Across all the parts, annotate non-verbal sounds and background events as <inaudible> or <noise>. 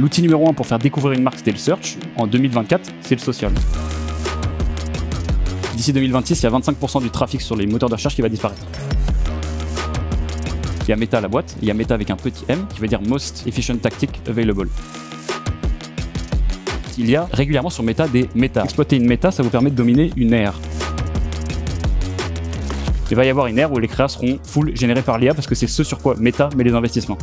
l'outil numéro un pour faire découvrir une marque, c'était le search. En 2024, c'est le social. D'ici 2026, il y a 25% du trafic sur les moteurs de recherche qui va disparaître. Il y a Meta, la boîte, il y a Meta avec un petit M qui veut dire Most Efficient Tactic Available. Il y a régulièrement sur Meta des méta. Exploiter une Meta, ça vous permet de dominer une ère. Il va y avoir une ère où les créas seront full générés par l'IA parce que c'est ce sur quoi Meta met les investissements.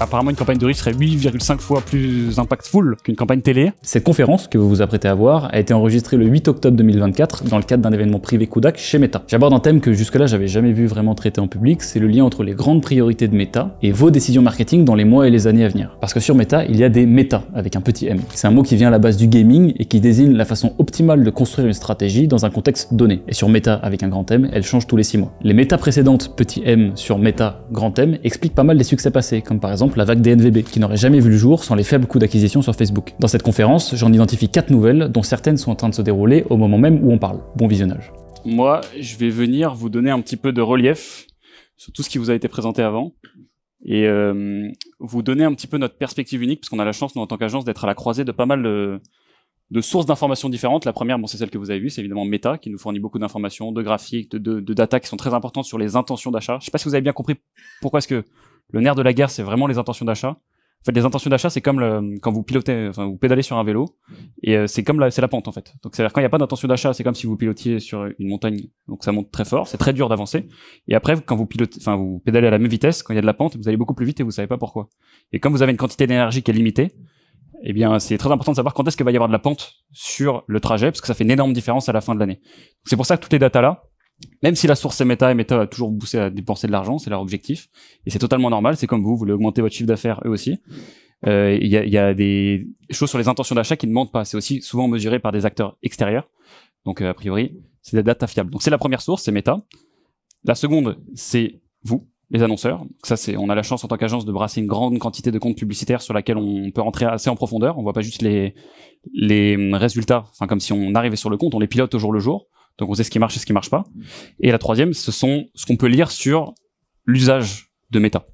Apparemment, une campagne de riff serait 8,5 fois plus impactful qu'une campagne télé. Cette conférence que vous vous apprêtez à voir a été enregistrée le 8 octobre 2024 dans le cadre d'un événement privé Kodak chez Meta. J'aborde un thème que jusque-là j'avais jamais vu vraiment traité en public, c'est le lien entre les grandes priorités de Meta et vos décisions marketing dans les mois et les années à venir. Parce que sur Meta, il y a des méta avec un petit m. C'est un mot qui vient à la base du gaming et qui désigne la façon optimale de construire une stratégie dans un contexte donné. Et sur Meta avec un grand M, elle change tous les 6 mois. Les méta précédentes petit m sur Meta grand M expliquent pas mal les succès passés, comme par exemple la vague des NVB, qui n'aurait jamais vu le jour sans les faibles coûts d'acquisition sur Facebook. Dans cette conférence, j'en identifie quatre nouvelles, dont certaines sont en train de se dérouler au moment même où on parle. Bon visionnage. Moi, je vais venir vous donner un petit peu de relief sur tout ce qui vous a été présenté avant et euh, vous donner un petit peu notre perspective unique, parce qu'on a la chance, nous, en tant qu'agence, d'être à la croisée de pas mal de, sources d'informations différentes. La première, bon, c'est celle que vous avez vue, c'est évidemment Meta, qui nous fournit beaucoup d'informations, de graphiques, de, data qui sont très importantes sur les intentions d'achat. Je ne sais pas si vous avez bien compris pourquoi est-ce que le nerf de la guerre, c'est vraiment les intentions d'achat. En fait, les intentions d'achat, c'est comme quand vous pilotez, enfin, vous pédalez sur un vélo, et euh, c'est comme la, c'est la pente en fait. Donc, cest à quand il n'y a pas d'intention d'achat, c'est comme si vous pilotiez sur une montagne, donc ça monte très fort, c'est très dur d'avancer. Et après, quand vous pilotez, enfin, vous pédalez à la même vitesse, quand il y a de la pente, vous allez beaucoup plus vite et vous savez pas pourquoi. Et comme vous avez une quantité d'énergie qui est limitée, eh bien, c'est très important de savoir quand est-ce qu'il va y avoir de la pente sur le trajet, parce que ça fait une énorme différence à la fin de l'année. C'est pour ça que toutes les datas là, même si la source est Meta et Meta a toujours poussé à dépenser de l'argent, c'est leur objectif. Et c'est totalement normal, c'est comme vous, vous voulez augmenter votre chiffre d'affaires eux aussi. Euh, il y, a, des choses sur les intentions d'achat qui ne mentent pas. C'est aussi souvent mesuré par des acteurs extérieurs. Donc, euh, a priori, c'est des data fiables. Donc, c'est la première source, c'est Meta. La seconde, c'est vous, les annonceurs. Ça, c'est, on a la chance en tant qu'agence de brasser une grande quantité de comptes publicitaires sur laquelle on peut rentrer assez en profondeur. On voit pas juste les, résultats. Enfin, comme si on arrivait sur le compte, on les pilote au jour le jour. Donc on sait ce qui marche et ce qui marche pas. Et la troisième, ce sont ce qu'on peut lire sur l'usage de méta.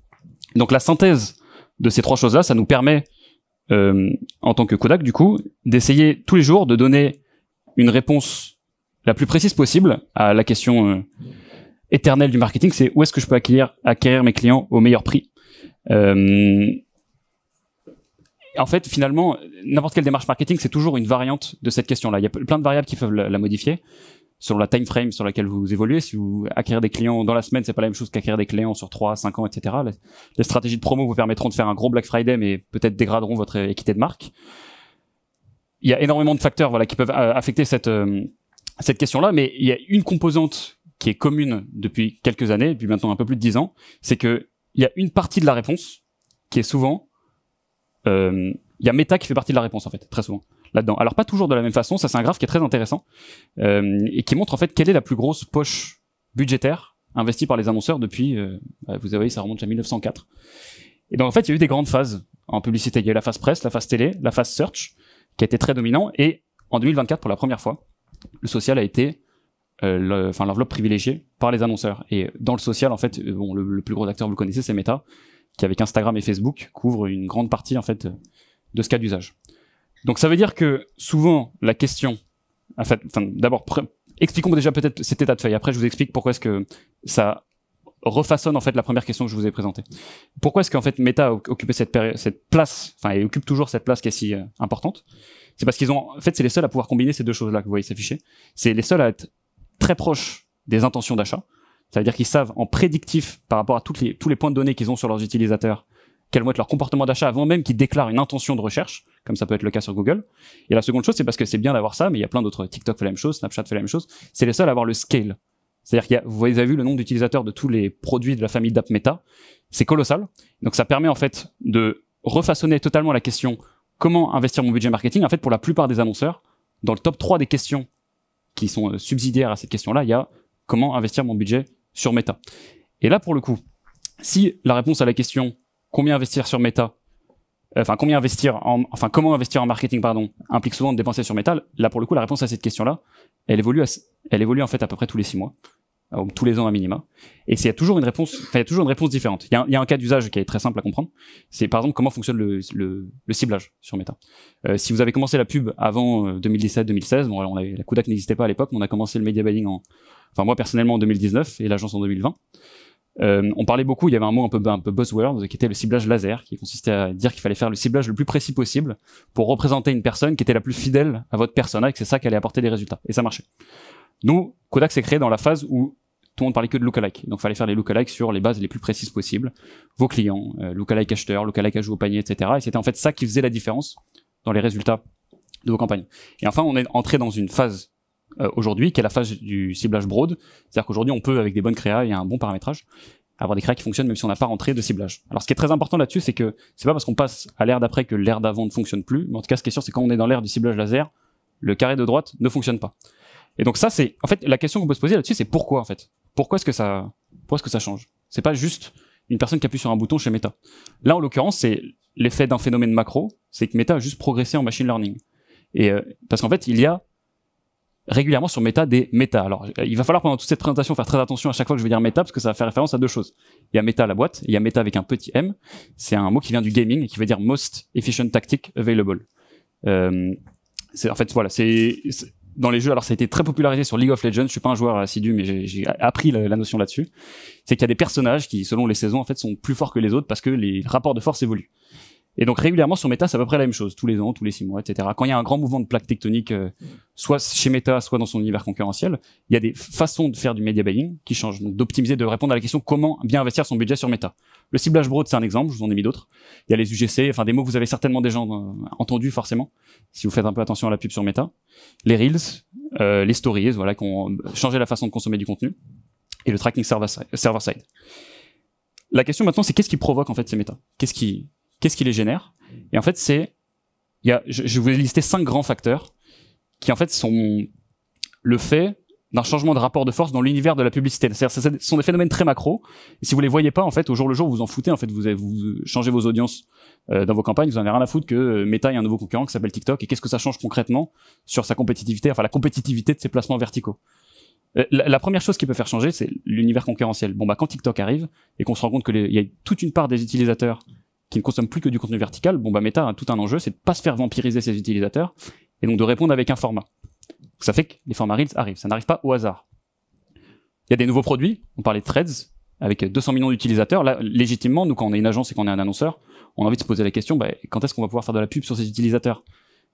Donc la synthèse de ces trois choses-là, ça nous permet, euh, en tant que Kodak du coup, d'essayer tous les jours de donner une réponse la plus précise possible à la question euh, éternelle du marketing, c'est où est-ce que je peux acquérir, acquérir mes clients au meilleur prix euh, en fait, finalement, n'importe quelle démarche marketing, c'est toujours une variante de cette question-là. Il y a plein de variables qui peuvent la modifier selon la time frame sur laquelle vous évoluez. Si vous acquérez des clients dans la semaine, c'est pas la même chose qu'acquérir des clients sur 3, 5 ans, etc. Les, stratégies de promo vous permettront de faire un gros Black Friday, mais peut-être dégraderont votre équité de marque. Il y a énormément de facteurs voilà, qui peuvent euh, affecter cette, euh, cette question-là, mais il y a une composante qui est commune depuis quelques années, depuis maintenant un peu plus de 10 ans, c'est que il y a une partie de la réponse qui est souvent... Euh, il y a Meta qui fait partie de la réponse, en fait, très souvent. Alors pas toujours de la même façon, ça c'est un graphe qui est très intéressant euh, et qui montre en fait quelle est la plus grosse poche budgétaire investie par les annonceurs depuis, euh, bah, vous avez, ça remonte à 1904. Et donc en fait, il y a eu des grandes phases en publicité. Il y a eu la phase presse, la phase télé, la phase search, qui a été très dominant. Et en 2024, pour la première fois, le social a été euh, l'enveloppe privilégiée par les annonceurs. Et dans le social, en fait, euh, bon, le, le, plus gros acteur, vous le connaissez, c'est Meta, qui avec Instagram et Facebook couvre une grande partie en fait de ce cas d'usage. Donc ça veut dire que souvent la question, en enfin, d'abord expliquons déjà peut-être cet état de fait. Après je vous explique pourquoi est-ce que ça refaçonne en fait la première question que je vous ai présentée. Pourquoi est-ce qu'en fait Meta a cette, place, enfin et occupe toujours cette place qui est si euh, importante C'est parce qu'ils ont, en fait, c'est les seuls à pouvoir combiner ces deux choses-là que vous voyez s'afficher. C'est les seuls à être très proches des intentions d'achat. Ça veut dire qu'ils savent en prédictif par rapport à tous les points de données qu'ils ont sur leurs utilisateurs quelles vont être leur d'achat avant même qu'ils déclarent une intention de recherche, comme ça peut être le cas sur Google. Et la seconde chose, c'est parce que c'est bien d'avoir ça, mais il y a plein d'autres. TikTok fait la même chose, Snapchat fait la même chose. C'est les seuls à avoir le scale. C'est-à-dire qu'il vous avez vu le nombre d'utilisateurs de tous les produits de la famille d'app Meta, c'est colossal. Donc ça permet en fait de refaçonner totalement la question comment investir mon budget marketing. En fait, pour la plupart des annonceurs, dans le top 3 des questions qui sont euh, subsidiaires à cette question-là, il y a comment investir mon budget sur Meta. Et là, pour le coup, si la réponse à la question combien investir sur Meta euh, enfin combien investir en, enfin comment investir en marketing pardon implique souvent de dépenser sur Meta là pour le coup la réponse à cette question là elle évolue à, elle évolue en fait à peu près tous les six mois euh, tous les ans à minima et il y a toujours une réponse il y a toujours une réponse différente il y, y a, un cas d'usage qui est très simple à comprendre c'est par exemple comment fonctionne le, le, ciblage sur Meta. Euh, si vous avez commencé la pub avant 2017-2016 bon on avait, la Kodak n'existait pas à l'époque mais on a commencé le media buying en enfin moi personnellement en 2019 et l'agence en 2020 euh, on parlait beaucoup, il y avait un mot un peu, un peu buzzword qui était le ciblage laser, qui consistait à dire qu'il fallait faire le ciblage le plus précis possible pour représenter une personne qui était la plus fidèle à votre persona et c'est ça qui allait apporter des résultats. Et ça marchait. Nous, Kodak s'est créé dans la phase où tout le monde parlait que de lookalike. Donc, il fallait faire les lookalike sur les bases les plus précises possibles. Vos clients, euh, lookalike acheteurs, lookalike ajout au panier, etc. Et c'était en fait ça qui faisait la différence dans les résultats de vos campagnes. Et enfin, on est entré dans une phase euh, aujourd'hui, qui est la phase du ciblage broad. C'est-à-dire qu'aujourd'hui, on peut, avec des bonnes créas et un bon paramétrage, avoir des créas qui fonctionnent même si on n'a pas rentré de ciblage. Alors ce qui est très important là-dessus, c'est que c'est pas parce qu'on passe à l'ère d'après que l'ère d'avant ne fonctionne plus, mais en tout cas ce qui est sûr, c'est quand on est dans l'ère du ciblage laser, le carré de droite ne fonctionne pas. Et donc ça, c'est en fait la question qu'on peut se poser là-dessus, c'est pourquoi en fait Pourquoi est-ce que ça, pourquoi est-ce que ça change C'est pas juste une personne qui appuie sur un bouton chez Meta. Là, en l'occurrence, c'est l'effet d'un phénomène macro, c'est que Meta a juste progressé en machine learning. Et euh, parce qu'en fait, il y a régulièrement sur méta des méta. Alors, euh, il va falloir pendant toute cette présentation faire très attention à chaque fois que je vais dire méta parce que ça va faire référence à deux choses. Il y a méta la boîte, il y a méta avec un petit m. C'est un mot qui vient du gaming et qui veut dire most efficient tactic available. Euh, c'est en fait voilà, c'est dans les jeux. Alors, ça a été très popularisé sur League of Legends. Je suis pas un joueur assidu, mais j'ai appris la, la notion là-dessus. C'est qu'il y a des personnages qui, selon les saisons, en fait, sont plus forts que les autres parce que les rapports de force évoluent. Et donc régulièrement sur Meta, c'est à peu près la même chose, tous les ans, tous les six mois, etc. Quand il y a un grand mouvement de plaque tectonique, euh, soit chez Meta, soit dans son univers concurrentiel, il y a des façons de faire du media buying qui changent, donc d'optimiser, de répondre à la question comment bien investir son budget sur Meta. Le ciblage broad, c'est un exemple, je vous en ai mis d'autres. Il y a les UGC, enfin des mots que vous avez certainement déjà euh, entendus forcément, si vous faites un peu attention à la pub sur Meta. Les reels, euh, les stories, voilà, qui ont changé la façon de consommer du contenu. Et le tracking server-side. la question maintenant, c'est qu'est-ce qui provoque en fait ces méta Qu'est-ce qui qu'est-ce qui les génère Et en fait, c'est, il y a, je, voulais vous ai cinq grands facteurs qui en fait sont le fait d'un changement de rapport de force dans l'univers de la publicité. C'est-à-dire, ce sont des phénomènes très macro. Et si vous les voyez pas, en fait, au jour le jour, vous vous en foutez. En fait, vous, vous changez vos audiences euh, dans vos campagnes. Vous en avez rien à foutre que euh, Meta ait un nouveau concurrent qui s'appelle TikTok. Et qu'est-ce que ça change concrètement sur sa compétitivité, enfin la compétitivité de ses placements verticaux euh, la, première chose qui peut faire changer, c'est l'univers concurrentiel. Bon, bah quand TikTok arrive et qu'on se rend compte que il y a toute une part des utilisateurs qui ne consomment plus que du contenu vertical, bon bah Meta a tout un enjeu, c'est de pas se faire vampiriser ses utilisateurs, et donc de répondre avec un format. Ça fait que les formats Reels arrivent, ça n'arrive pas au hasard. Il y a des nouveaux produits, on parlait de Threads, avec 200 millions d'utilisateurs, là, légitimement, nous, quand on est une agence et qu'on est un annonceur, on a envie de se poser la question, bah, quand est-ce qu'on va pouvoir faire de la pub sur ces utilisateurs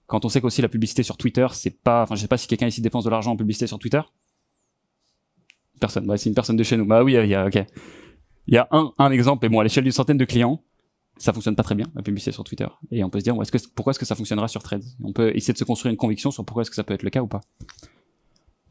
Quand on sait qu'aussi la publicité sur Twitter, c'est pas... Enfin, je sais pas si quelqu'un ici dépense de l'argent en publicité sur Twitter. Personne, bah, c'est une personne de chez nous. Bah oui, euh, il y a, ok. Il y a un, un exemple, et bon, à l'échelle d'une centaine de clients, ça fonctionne pas très bien la publicité sur Twitter et on peut se dire est-ce que pourquoi est-ce que ça fonctionnera sur Threads On peut essayer de se construire une conviction sur pourquoi est-ce que ça peut être le cas ou pas.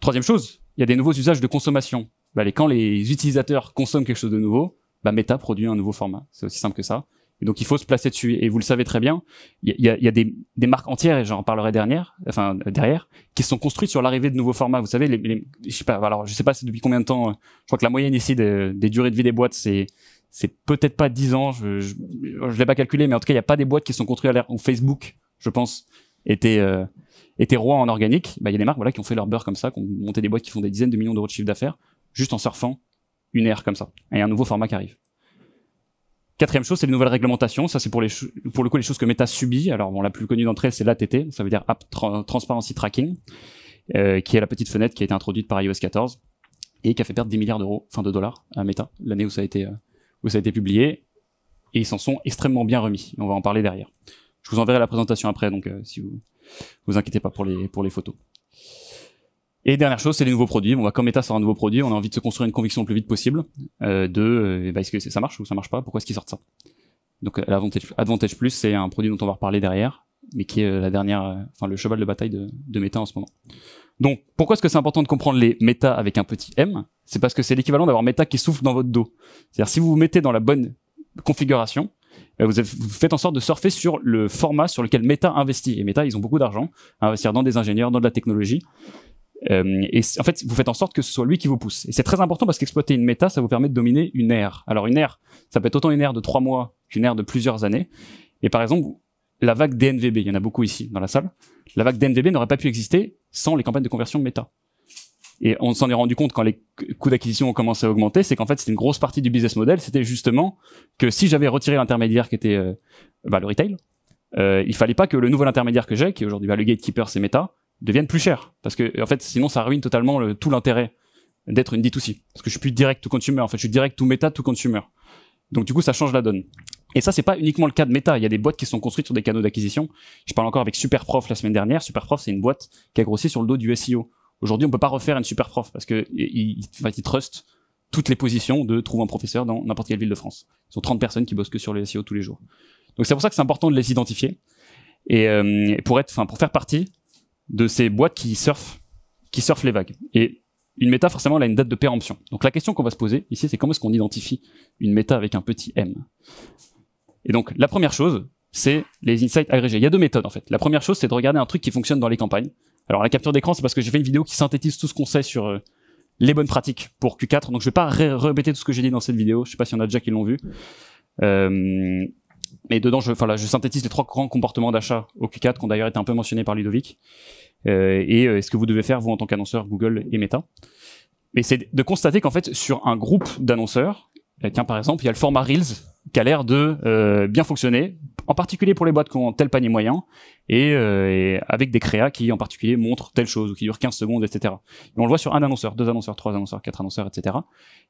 Troisième chose, il y a des nouveaux usages de consommation. Bah, les, quand les utilisateurs consomment quelque chose de nouveau, bah, Meta produit un nouveau format. C'est aussi simple que ça. Et donc il faut se placer dessus. Et vous le savez très bien, il y a, y a des, des, marques entières, et j'en parlerai dernière, enfin derrière, qui sont construites sur l'arrivée de nouveaux formats. Vous savez, les, je sais pas, alors je sais pas depuis combien de temps. Euh, je crois que la moyenne ici des durées de vie des boîtes, c'est c'est peut-être pas 10 ans, je, je, l'ai pas calculé, mais en tout cas, il n'y a pas des boîtes qui sont construites à l'ère où Facebook, je pense, était, euh, était roi en organique. Bah, il y a des marques voilà, qui ont fait leur beurre comme ça, qui ont monté des boîtes qui font des dizaines de millions d'euros de chiffre d'affaires, juste en surfant une ère comme ça. Et un nouveau format qui arrive. Quatrième chose, c'est les nouvelles réglementations. Ça, c'est pour, pour le coup les choses que Meta subit. Alors, la plus connue d'entre elles, c'est l'ATT, ça veut dire App Transparency Tracking, euh, qui est la petite fenêtre qui a été introduite par iOS 14 et qui a fait perdre 10 milliards d'euros, enfin de dollars à Meta, l'année où ça a été euh, où ça a été publié, et ils s'en sont extrêmement bien remis. On va en parler derrière. Je vous enverrai la présentation après, donc euh, si vous vous inquiétez pas pour les, pour les photos. Et dernière chose, c'est les nouveaux produits. on va bah, comme Meta sort un nouveau produit, on a envie de se construire une conviction le plus vite possible euh, de euh, bah, est-ce que ça marche ou ça marche pas, pourquoi est-ce qu'ils sortent ça. Donc Advantage Plus, c'est un produit dont on va reparler derrière, mais qui est la dernière, enfin le cheval de bataille de, de Meta en ce moment. Donc, pourquoi est-ce que c'est important de comprendre les méta avec un petit m C'est parce que c'est l'équivalent d'avoir méta qui souffle dans votre dos. C'est-à-dire, si vous vous mettez dans la bonne configuration, euh, vous, faites en sorte de surfer sur le format sur lequel méta investit. Et méta ils ont beaucoup d'argent à investir dans des ingénieurs, dans de la technologie. Euh, et en fait, vous faites en sorte que ce soit lui qui vous pousse. Et c'est très important parce qu'exploiter une méta, ça vous permet de dominer une ère. Alors une ère, ça peut être autant une ère de trois mois qu'une ère de plusieurs années. Et par exemple, la vague DNVB, il y en a beaucoup ici dans la salle, la vague DNVB n'aurait pas pu exister sans les campagnes de conversion de Meta. Et on s'en est rendu compte quand les coûts d'acquisition ont commencé à augmenter, c'est qu'en fait c'était une grosse partie du business model, c'était justement que si j'avais retiré l'intermédiaire qui était bah, le retail, il fallait pas que le nouvel intermédiaire que j'ai, qui aujourd'hui bah, le gatekeeper c'est méta, devienne plus cher, parce que en fait sinon ça ruine totalement tout l'intérêt d'être une D2C, parce que je suis plus direct tout consumer, en fait je suis direct tout Meta tout consumer. Donc du coup ça change la donne. Et ça, c'est pas uniquement le cas de Meta. Il y a des boîtes qui sont construites sur des canaux d'acquisition. Je parle encore avec Superprof la semaine dernière. Superprof, c'est une boîte qui a grossi sur le dos du SEO. Aujourd'hui, on peut pas refaire une Superprof parce que il, toutes les positions de trouver un professeur dans n'importe quelle ville de France. Ce sont 30 personnes qui bossent que sur le SEO tous les jours. Donc c'est pour ça que c'est important de les identifier. Et, euh, pour faire partie de ces boîtes qui surfent, qui surfent les vagues. Et une méta, forcément, elle a une date de péremption. Donc la question qu'on va se poser ici, c'est comment est-ce qu'on identifie une méta avec un petit M et donc, la première chose, c'est les insights agrégés. Il y a deux méthodes, en fait. La première chose, c'est de regarder un truc qui fonctionne dans les campagnes. Alors, la capture d'écran, c'est parce que j'ai fait une vidéo qui synthétise tout ce qu'on sait sur euh, les bonnes pratiques pour Q4. Donc, je ne vais pas répéter tout ce que j'ai dit dans cette vidéo. Je ne sais pas s'il y en a déjà qui l'ont vu. Euh, mais dedans, je, là, je synthétise les trois grands comportements d'achat au Q4 qui ont d'ailleurs été un peu mentionnés par Ludovic. Euh, et euh, ce que vous devez faire, vous, en tant qu'annonceur Google et Meta. Mais c'est de constater qu'en fait, sur un groupe d'annonceurs, tiens, eh par exemple, il y a le format Reels qui a l'air de euh, bien fonctionner, en particulier pour les boîtes qui ont tel panier moyen, et, euh, avec des créas qui en particulier montrent telle chose, ou qui durent 15 secondes, etc. on le voit sur un annonceur, deux annonceurs, trois annonceurs, quatre annonceurs, etc.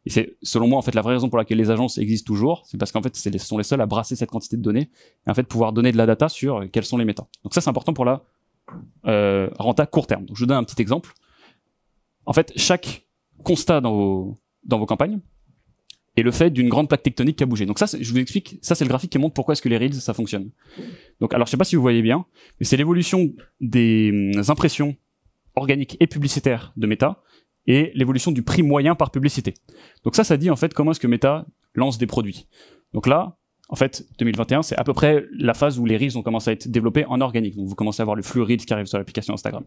Et c'est selon moi en fait la vraie raison pour laquelle les agences existent toujours, c'est parce qu'en fait ce sont les seuls à brasser cette quantité de données, et en fait pouvoir donner de la data sur quels sont les métas. Donc ça c'est important pour la euh, renta court terme. Donc je vous donne un petit exemple. En fait chaque constat dans vos, dans vos campagnes, et le fait d'une grande plaque tectonique qui a bougé. Donc ça, je vous explique, ça c'est le graphique qui montre pourquoi est-ce que les reels, ça fonctionne. Donc alors je sais pas si vous voyez bien, mais c'est l'évolution des hum, impressions organiques et publicitaires de Meta et l'évolution du prix moyen par publicité. Donc ça, ça dit en fait comment est-ce que Meta lance des produits. Donc là, en fait, 2021, c'est à peu près la phase où les Reels ont commencé à être développés en organique. Donc, vous commencez à voir le flux Reels qui arrive sur l'application Instagram.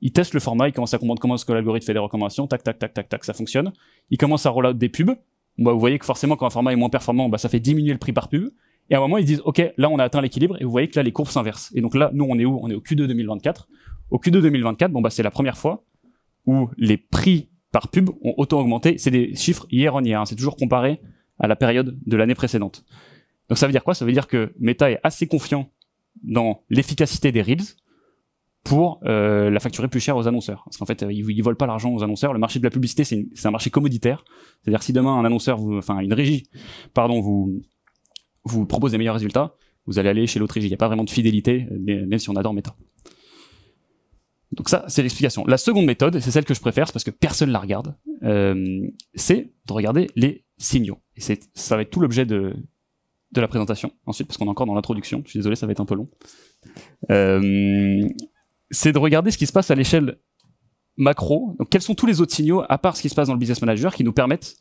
Ils testent le format, ils commencent à comprendre comment est-ce que l'algorithme fait des recommandations, tac, tac, tac, tac, tac, ça fonctionne. Ils commencent à rollout des pubs, bah, vous voyez que forcément quand un format est moins performant, bah, ça fait diminuer le prix par pub. Et à un moment, ils disent, OK, là, on a atteint l'équilibre, et vous voyez que là, les courbes s'inversent. Et donc là, nous, on est où On est au Q2 2024. Au Q2 2024, bon, bah, c'est la première fois où les prix par pub ont autant augmenté. C'est des chiffres hier en hier, hein. c'est toujours comparé à la période de l'année précédente. Donc ça veut dire quoi Ça veut dire que Meta est assez confiant dans l'efficacité des Reels, pour euh, la facturer plus cher aux annonceurs. Parce qu'en fait, euh, ils, ne volent pas l'argent aux annonceurs. Le marché de la publicité, c'est un marché commoditaire. C'est-à-dire si demain un annonceur, enfin une régie, pardon, vous vous propose des meilleurs résultats, vous allez aller chez l'autre régie. Il n'y a pas vraiment de fidélité, même si on adore Meta. Donc ça, c'est l'explication. La seconde méthode, c'est celle que je préfère, c'est parce que personne la regarde, euh, c'est de regarder les signaux. Et ça va être tout l'objet de, de la présentation ensuite, parce qu'on est encore dans l'introduction. Je suis désolé, ça va être un peu long. Euh, c'est de regarder ce qui se passe à l'échelle macro. Donc, quels sont tous les autres signaux, à part ce qui se passe dans le business manager, qui nous permettent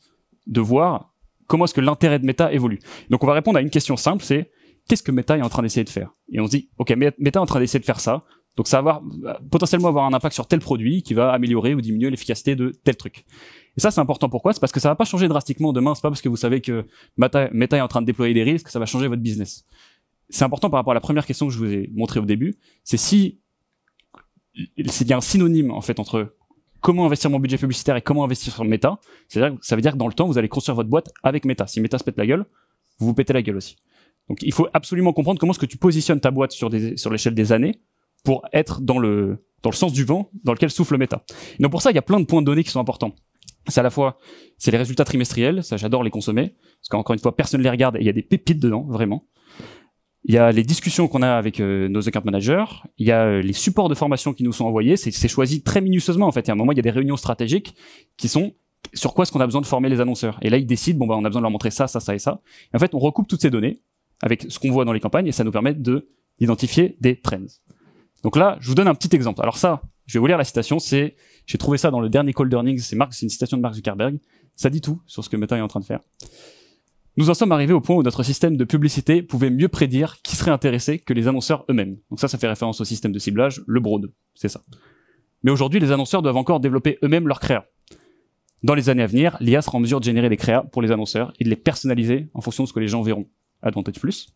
de voir comment est-ce que l'intérêt de Meta évolue. Donc, on va répondre à une question simple, c'est qu'est-ce que Meta est en train d'essayer de faire Et on se dit, OK, Meta est en train d'essayer de faire ça, donc ça va potentiellement avoir un impact sur tel produit qui va améliorer ou diminuer l'efficacité de tel truc. Et ça, c'est important. Pourquoi C'est parce que ça va pas changer drastiquement demain. C'est pas parce que vous savez que Meta, est en train de déployer des risques que ça va changer votre business. C'est important par rapport à la première question que je vous ai montrée au début. C'est si il y a un synonyme en fait entre comment investir mon budget publicitaire et comment investir sur Meta. C'est-à-dire, ça veut dire que dans le temps, vous allez construire votre boîte avec Meta. Si Meta se pète la gueule, vous vous pétez la gueule aussi. Donc, il faut absolument comprendre comment est-ce que tu positionnes ta boîte sur, sur l'échelle des années pour être dans le, dans le sens du vent dans lequel souffle Meta. Et donc, pour ça, il y a plein de points de données qui sont importants. C'est à la fois, c'est les résultats trimestriels, ça j'adore les consommer, parce qu'encore une fois, personne ne les regarde et il y a des pépites dedans, vraiment il y a les discussions qu'on a avec euh, nos account managers, il y a euh, les supports de formation qui nous sont envoyés, c'est choisi très minutieusement en fait. Et à un moment, il y a des réunions stratégiques qui sont sur quoi est-ce qu'on a besoin de former les annonceurs. Et là, ils décident, bon, bah, on a besoin de leur montrer ça, ça, ça et ça. Et en fait, on recoupe toutes ces données avec ce qu'on voit dans les campagnes et ça nous permet d'identifier des trends. Donc là, je vous donne un petit exemple. Alors ça, je vais vous lire la citation, c'est, j'ai trouvé ça dans le dernier call learning, c'est c'est une citation de Mark Zuckerberg. Ça dit tout sur ce que Meta est en train de faire. Nous en sommes arrivés au point où notre système de publicité pouvait mieux prédire qui serait intéressé que les annonceurs eux-mêmes. Donc ça, ça fait référence au système de ciblage, le Broad, c'est ça. Mais aujourd'hui, les annonceurs doivent encore développer eux-mêmes leurs créas. Dans les années à venir, l'IA sera en mesure de générer des créas pour les annonceurs et de les personnaliser en fonction de ce que les gens verront. À de plus.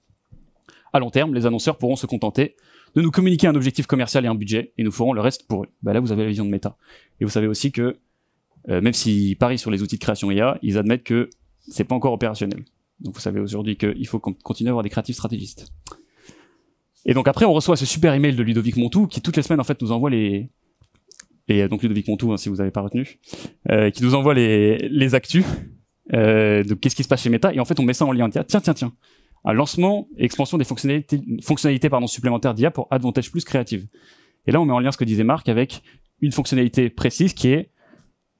À long terme, les annonceurs pourront se contenter de nous communiquer un objectif commercial et un budget, et nous ferons le reste pour eux. Bah là, vous avez la vision de méta. Et vous savez aussi que, euh, même s'ils parient sur les outils de création IA, ils admettent que c'est pas encore opérationnel. Donc vous savez aujourd'hui qu'il faut continuer à avoir des créatifs stratégistes. Et donc après, on reçoit ce super email de Ludovic Montou qui toutes les semaines en fait nous envoie les et donc Ludovic Montou hein, si vous n'avez pas retenu, euh, qui nous envoie les les actus. Euh, de qu'est-ce qui se passe chez Meta et en fait on met ça en lien. Tiens tiens tiens. Un lancement et expansion des fonctionnalités, fonctionnalités pardon, supplémentaires d'IA pour Advantage Plus créative. Et là, on met en lien ce que disait Marc avec une fonctionnalité précise qui est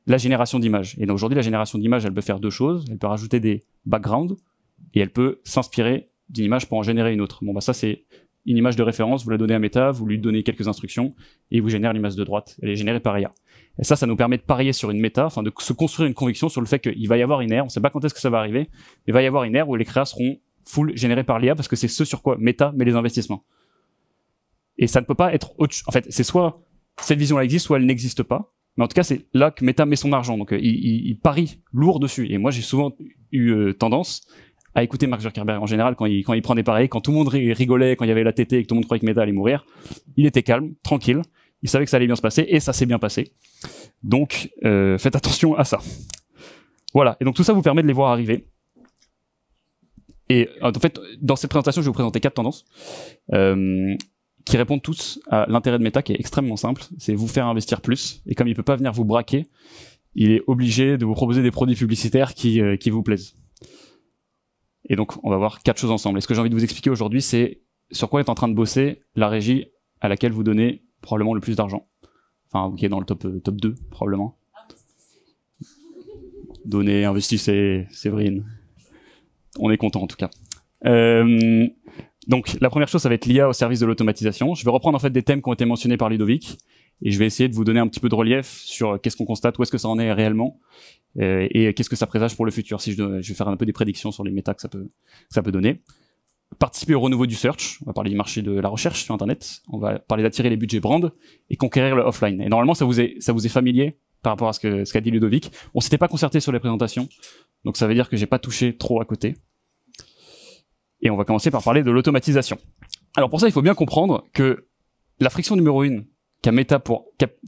la génération d'images. Et aujourd'hui, la génération d'images, elle peut faire deux choses. Elle peut rajouter des backgrounds et elle peut s'inspirer d'une image pour en générer une autre. Bon, bah ça, c'est une image de référence, vous la donnez à Meta, vous lui donnez quelques instructions et vous génère l'image de droite. Elle est générée par IA. Et ça, ça nous permet de parier sur une Meta, enfin de se construire une conviction sur le fait qu'il va y avoir une ère, on ne sait pas quand est-ce que ça va arriver, mais il va y avoir une ère où les créas seront full générés par l'IA parce que c'est ce sur quoi Meta met les investissements. Et ça ne peut pas être autre En fait, c'est soit cette vision-là existe, soit elle n'existe pas. Mais en tout cas, c'est là que Meta met son argent. Donc, euh, il, parie lourd dessus. Et moi, j'ai souvent eu euh, tendance à écouter Mark Zuckerberg en général quand il, quand il prend des quand tout le monde rigolait, quand il y avait la TT et que tout le monde croyait que Meta allait mourir. Il était calme, tranquille. Il savait que ça allait bien se passer et ça s'est bien passé. Donc, euh, faites attention à ça. Voilà. Et donc, tout ça vous permet de les voir arriver. Et en fait, dans cette présentation, je vais vous présenter quatre tendances qui répondent tous à l'intérêt de Meta qui est extrêmement simple, c'est vous faire investir plus. Et comme il peut pas venir vous braquer, il est obligé de vous proposer des produits publicitaires qui, euh, qui vous plaisent. Et donc, on va voir quatre choses ensemble. Et ce que j'ai envie de vous expliquer aujourd'hui, c'est sur quoi est en train de bosser la régie à laquelle vous donnez probablement le plus d'argent. Enfin, qui est dans le top, euh, top 2, probablement. Donnez, investissez, Séverine. On est content en tout cas. Euh, donc la première chose, ça va être l'IA au service de l'automatisation. Je vais reprendre en fait des thèmes qui ont été mentionnés par Ludovic et je vais essayer de vous donner un petit peu de relief sur qu'est-ce qu'on constate, où est-ce que ça en est réellement euh, et qu'est-ce que ça présage pour le futur. Si je, euh, je, vais faire un peu des prédictions sur les méta que ça peut, ça peut donner. Participer au renouveau du search, on va parler du marché de la recherche sur Internet, on va parler d'attirer les budgets brand et conquérir le offline. Et normalement, ça vous est, ça vous est familier par rapport à ce qu'a ce qu'a dit Ludovic. On s'était pas concerté sur les présentations, donc ça veut dire que j'ai pas touché trop à côté. Et on va commencer par parler de l'automatisation. Alors pour ça, il faut bien comprendre que la friction numéro une qu'a Meta pour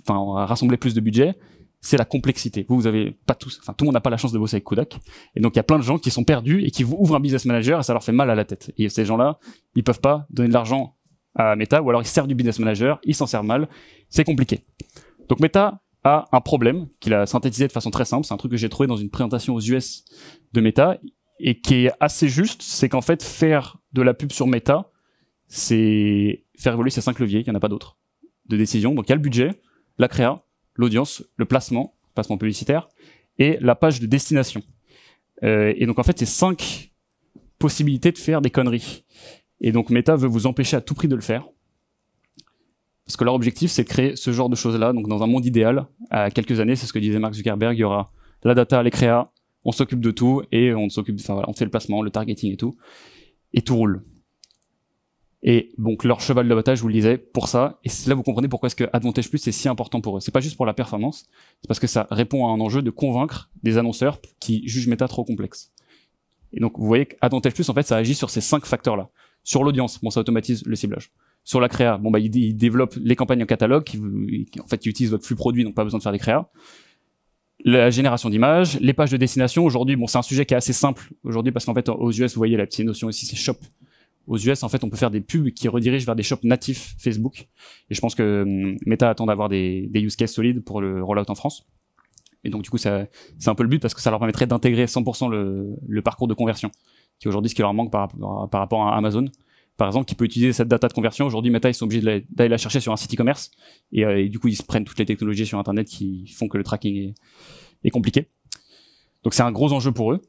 rassembler plus de budget, c'est la complexité. Vous, vous avez pas tous, enfin tout le monde n'a pas la chance de bosser avec Kodak, et donc il y a plein de gens qui sont perdus et qui vous ouvrent un business manager et ça leur fait mal à la tête. Et ces gens-là, ils peuvent pas donner de l'argent à Meta, ou alors ils servent du business manager, ils s'en servent mal, c'est compliqué. Donc Meta a un problème qu'il a synthétisé de façon très simple, c'est un truc que j'ai trouvé dans une présentation aux US de Meta et qui est assez juste, c'est qu'en fait, faire de la pub sur Meta, c'est faire évoluer ces cinq leviers, il n'y en a pas d'autres, de décision. Donc il y a le budget, la créa, l'audience, le placement, placement publicitaire, et la page de destination. Euh, et donc en fait, c'est cinq possibilités de faire des conneries. Et donc Meta veut vous empêcher à tout prix de le faire. Parce que leur objectif, c'est de créer ce genre de choses-là. Donc dans un monde idéal, à quelques années, c'est ce que disait Mark Zuckerberg, il y aura la data, les créas, on s'occupe de tout et on s'occupe, enfin voilà, on fait le placement, le targeting et tout, et tout roule. Et donc leur cheval de bataille, je vous le disais, pour ça, et là vous comprenez pourquoi est-ce que Advantage Plus est si important pour eux. C'est pas juste pour la performance, c'est parce que ça répond à un enjeu de convaincre des annonceurs qui jugent Meta trop complexe. Et donc vous voyez qu'Advantage Plus, en fait, ça agit sur ces cinq facteurs-là. Sur l'audience, bon, ça automatise le ciblage. Sur la créa, bon, bah, ils, développent les campagnes en catalogue, en fait, ils utilisent votre flux produit, donc pas besoin de faire des créas la génération d'images, les pages de destination. Aujourd'hui, bon, c'est un sujet qui est assez simple aujourd'hui parce qu'en fait, aux US, vous voyez la petite notion ici, c'est shop. Aux US, en fait, on peut faire des pubs qui redirigent vers des shops natifs Facebook. Et je pense que hum, Meta attend d'avoir des, des use cases solides pour le rollout en France. Et donc, du coup, c'est un peu le but parce que ça leur permettrait d'intégrer 100% le, parcours de conversion, qui est aujourd'hui ce qui leur manque par rapport à Amazon par exemple, qui peut utiliser cette data de conversion. Aujourd'hui, Meta, ils sont obligés d'aller la, chercher sur un site e-commerce. Euh, et, du coup, ils se prennent toutes les technologies sur Internet qui font que le tracking est, compliqué. Donc, c'est un gros enjeu pour eux.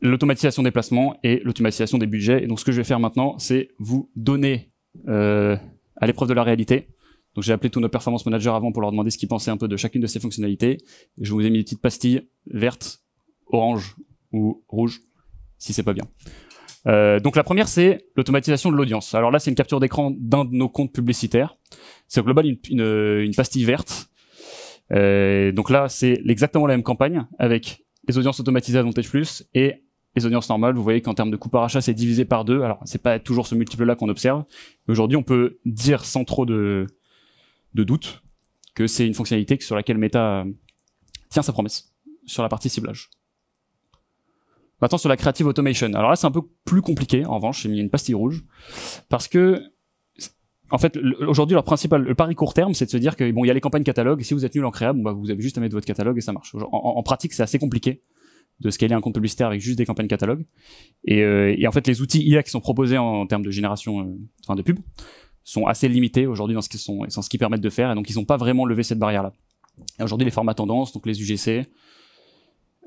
L'automatisation des placements et l'automatisation des budgets. Et donc, ce que je vais faire maintenant, c'est vous donner euh, à l'épreuve de la réalité. Donc, j'ai appelé tous nos performance managers avant pour leur demander ce qu'ils pensaient un peu de chacune de ces fonctionnalités. Je vous ai mis des petites pastilles vertes, oranges ou rouges, si c'est pas bien. Euh, donc la première, c'est l'automatisation de l'audience. Alors là, c'est une capture d'écran d'un de nos comptes publicitaires. C'est au global une, pastille verte. Euh, donc là, c'est exactement la même campagne avec les audiences automatisées Advantage Plus et les audiences normales. Vous voyez qu'en termes de coût par achat, c'est divisé par deux. Alors c'est pas toujours ce multiple-là qu'on observe. Aujourd'hui, on peut dire sans trop de, de doute que c'est une fonctionnalité sur laquelle Meta tient sa promesse sur la partie ciblage. Maintenant sur la creative automation. Alors là, c'est un peu plus compliqué. En revanche, j'ai mis une pastille rouge parce que en fait, aujourd'hui, leur principal le pari court terme, c'est de se dire que bon, il y a les campagnes catalogue, si vous êtes nul en créable, bah, vous avez juste à mettre votre catalogue et ça marche. En, pratique, c'est assez compliqué de scaler un compte publicitaire avec juste des campagnes catalogue, Et, euh, et en fait, les outils IA qui sont proposés en, termes de génération, euh, enfin de pub, sont assez limités aujourd'hui dans ce qu'ils sont, dans ce qu'ils permettent de faire. Et donc, ils n'ont pas vraiment levé cette barrière-là. Aujourd'hui, les formats tendance, donc les UGC,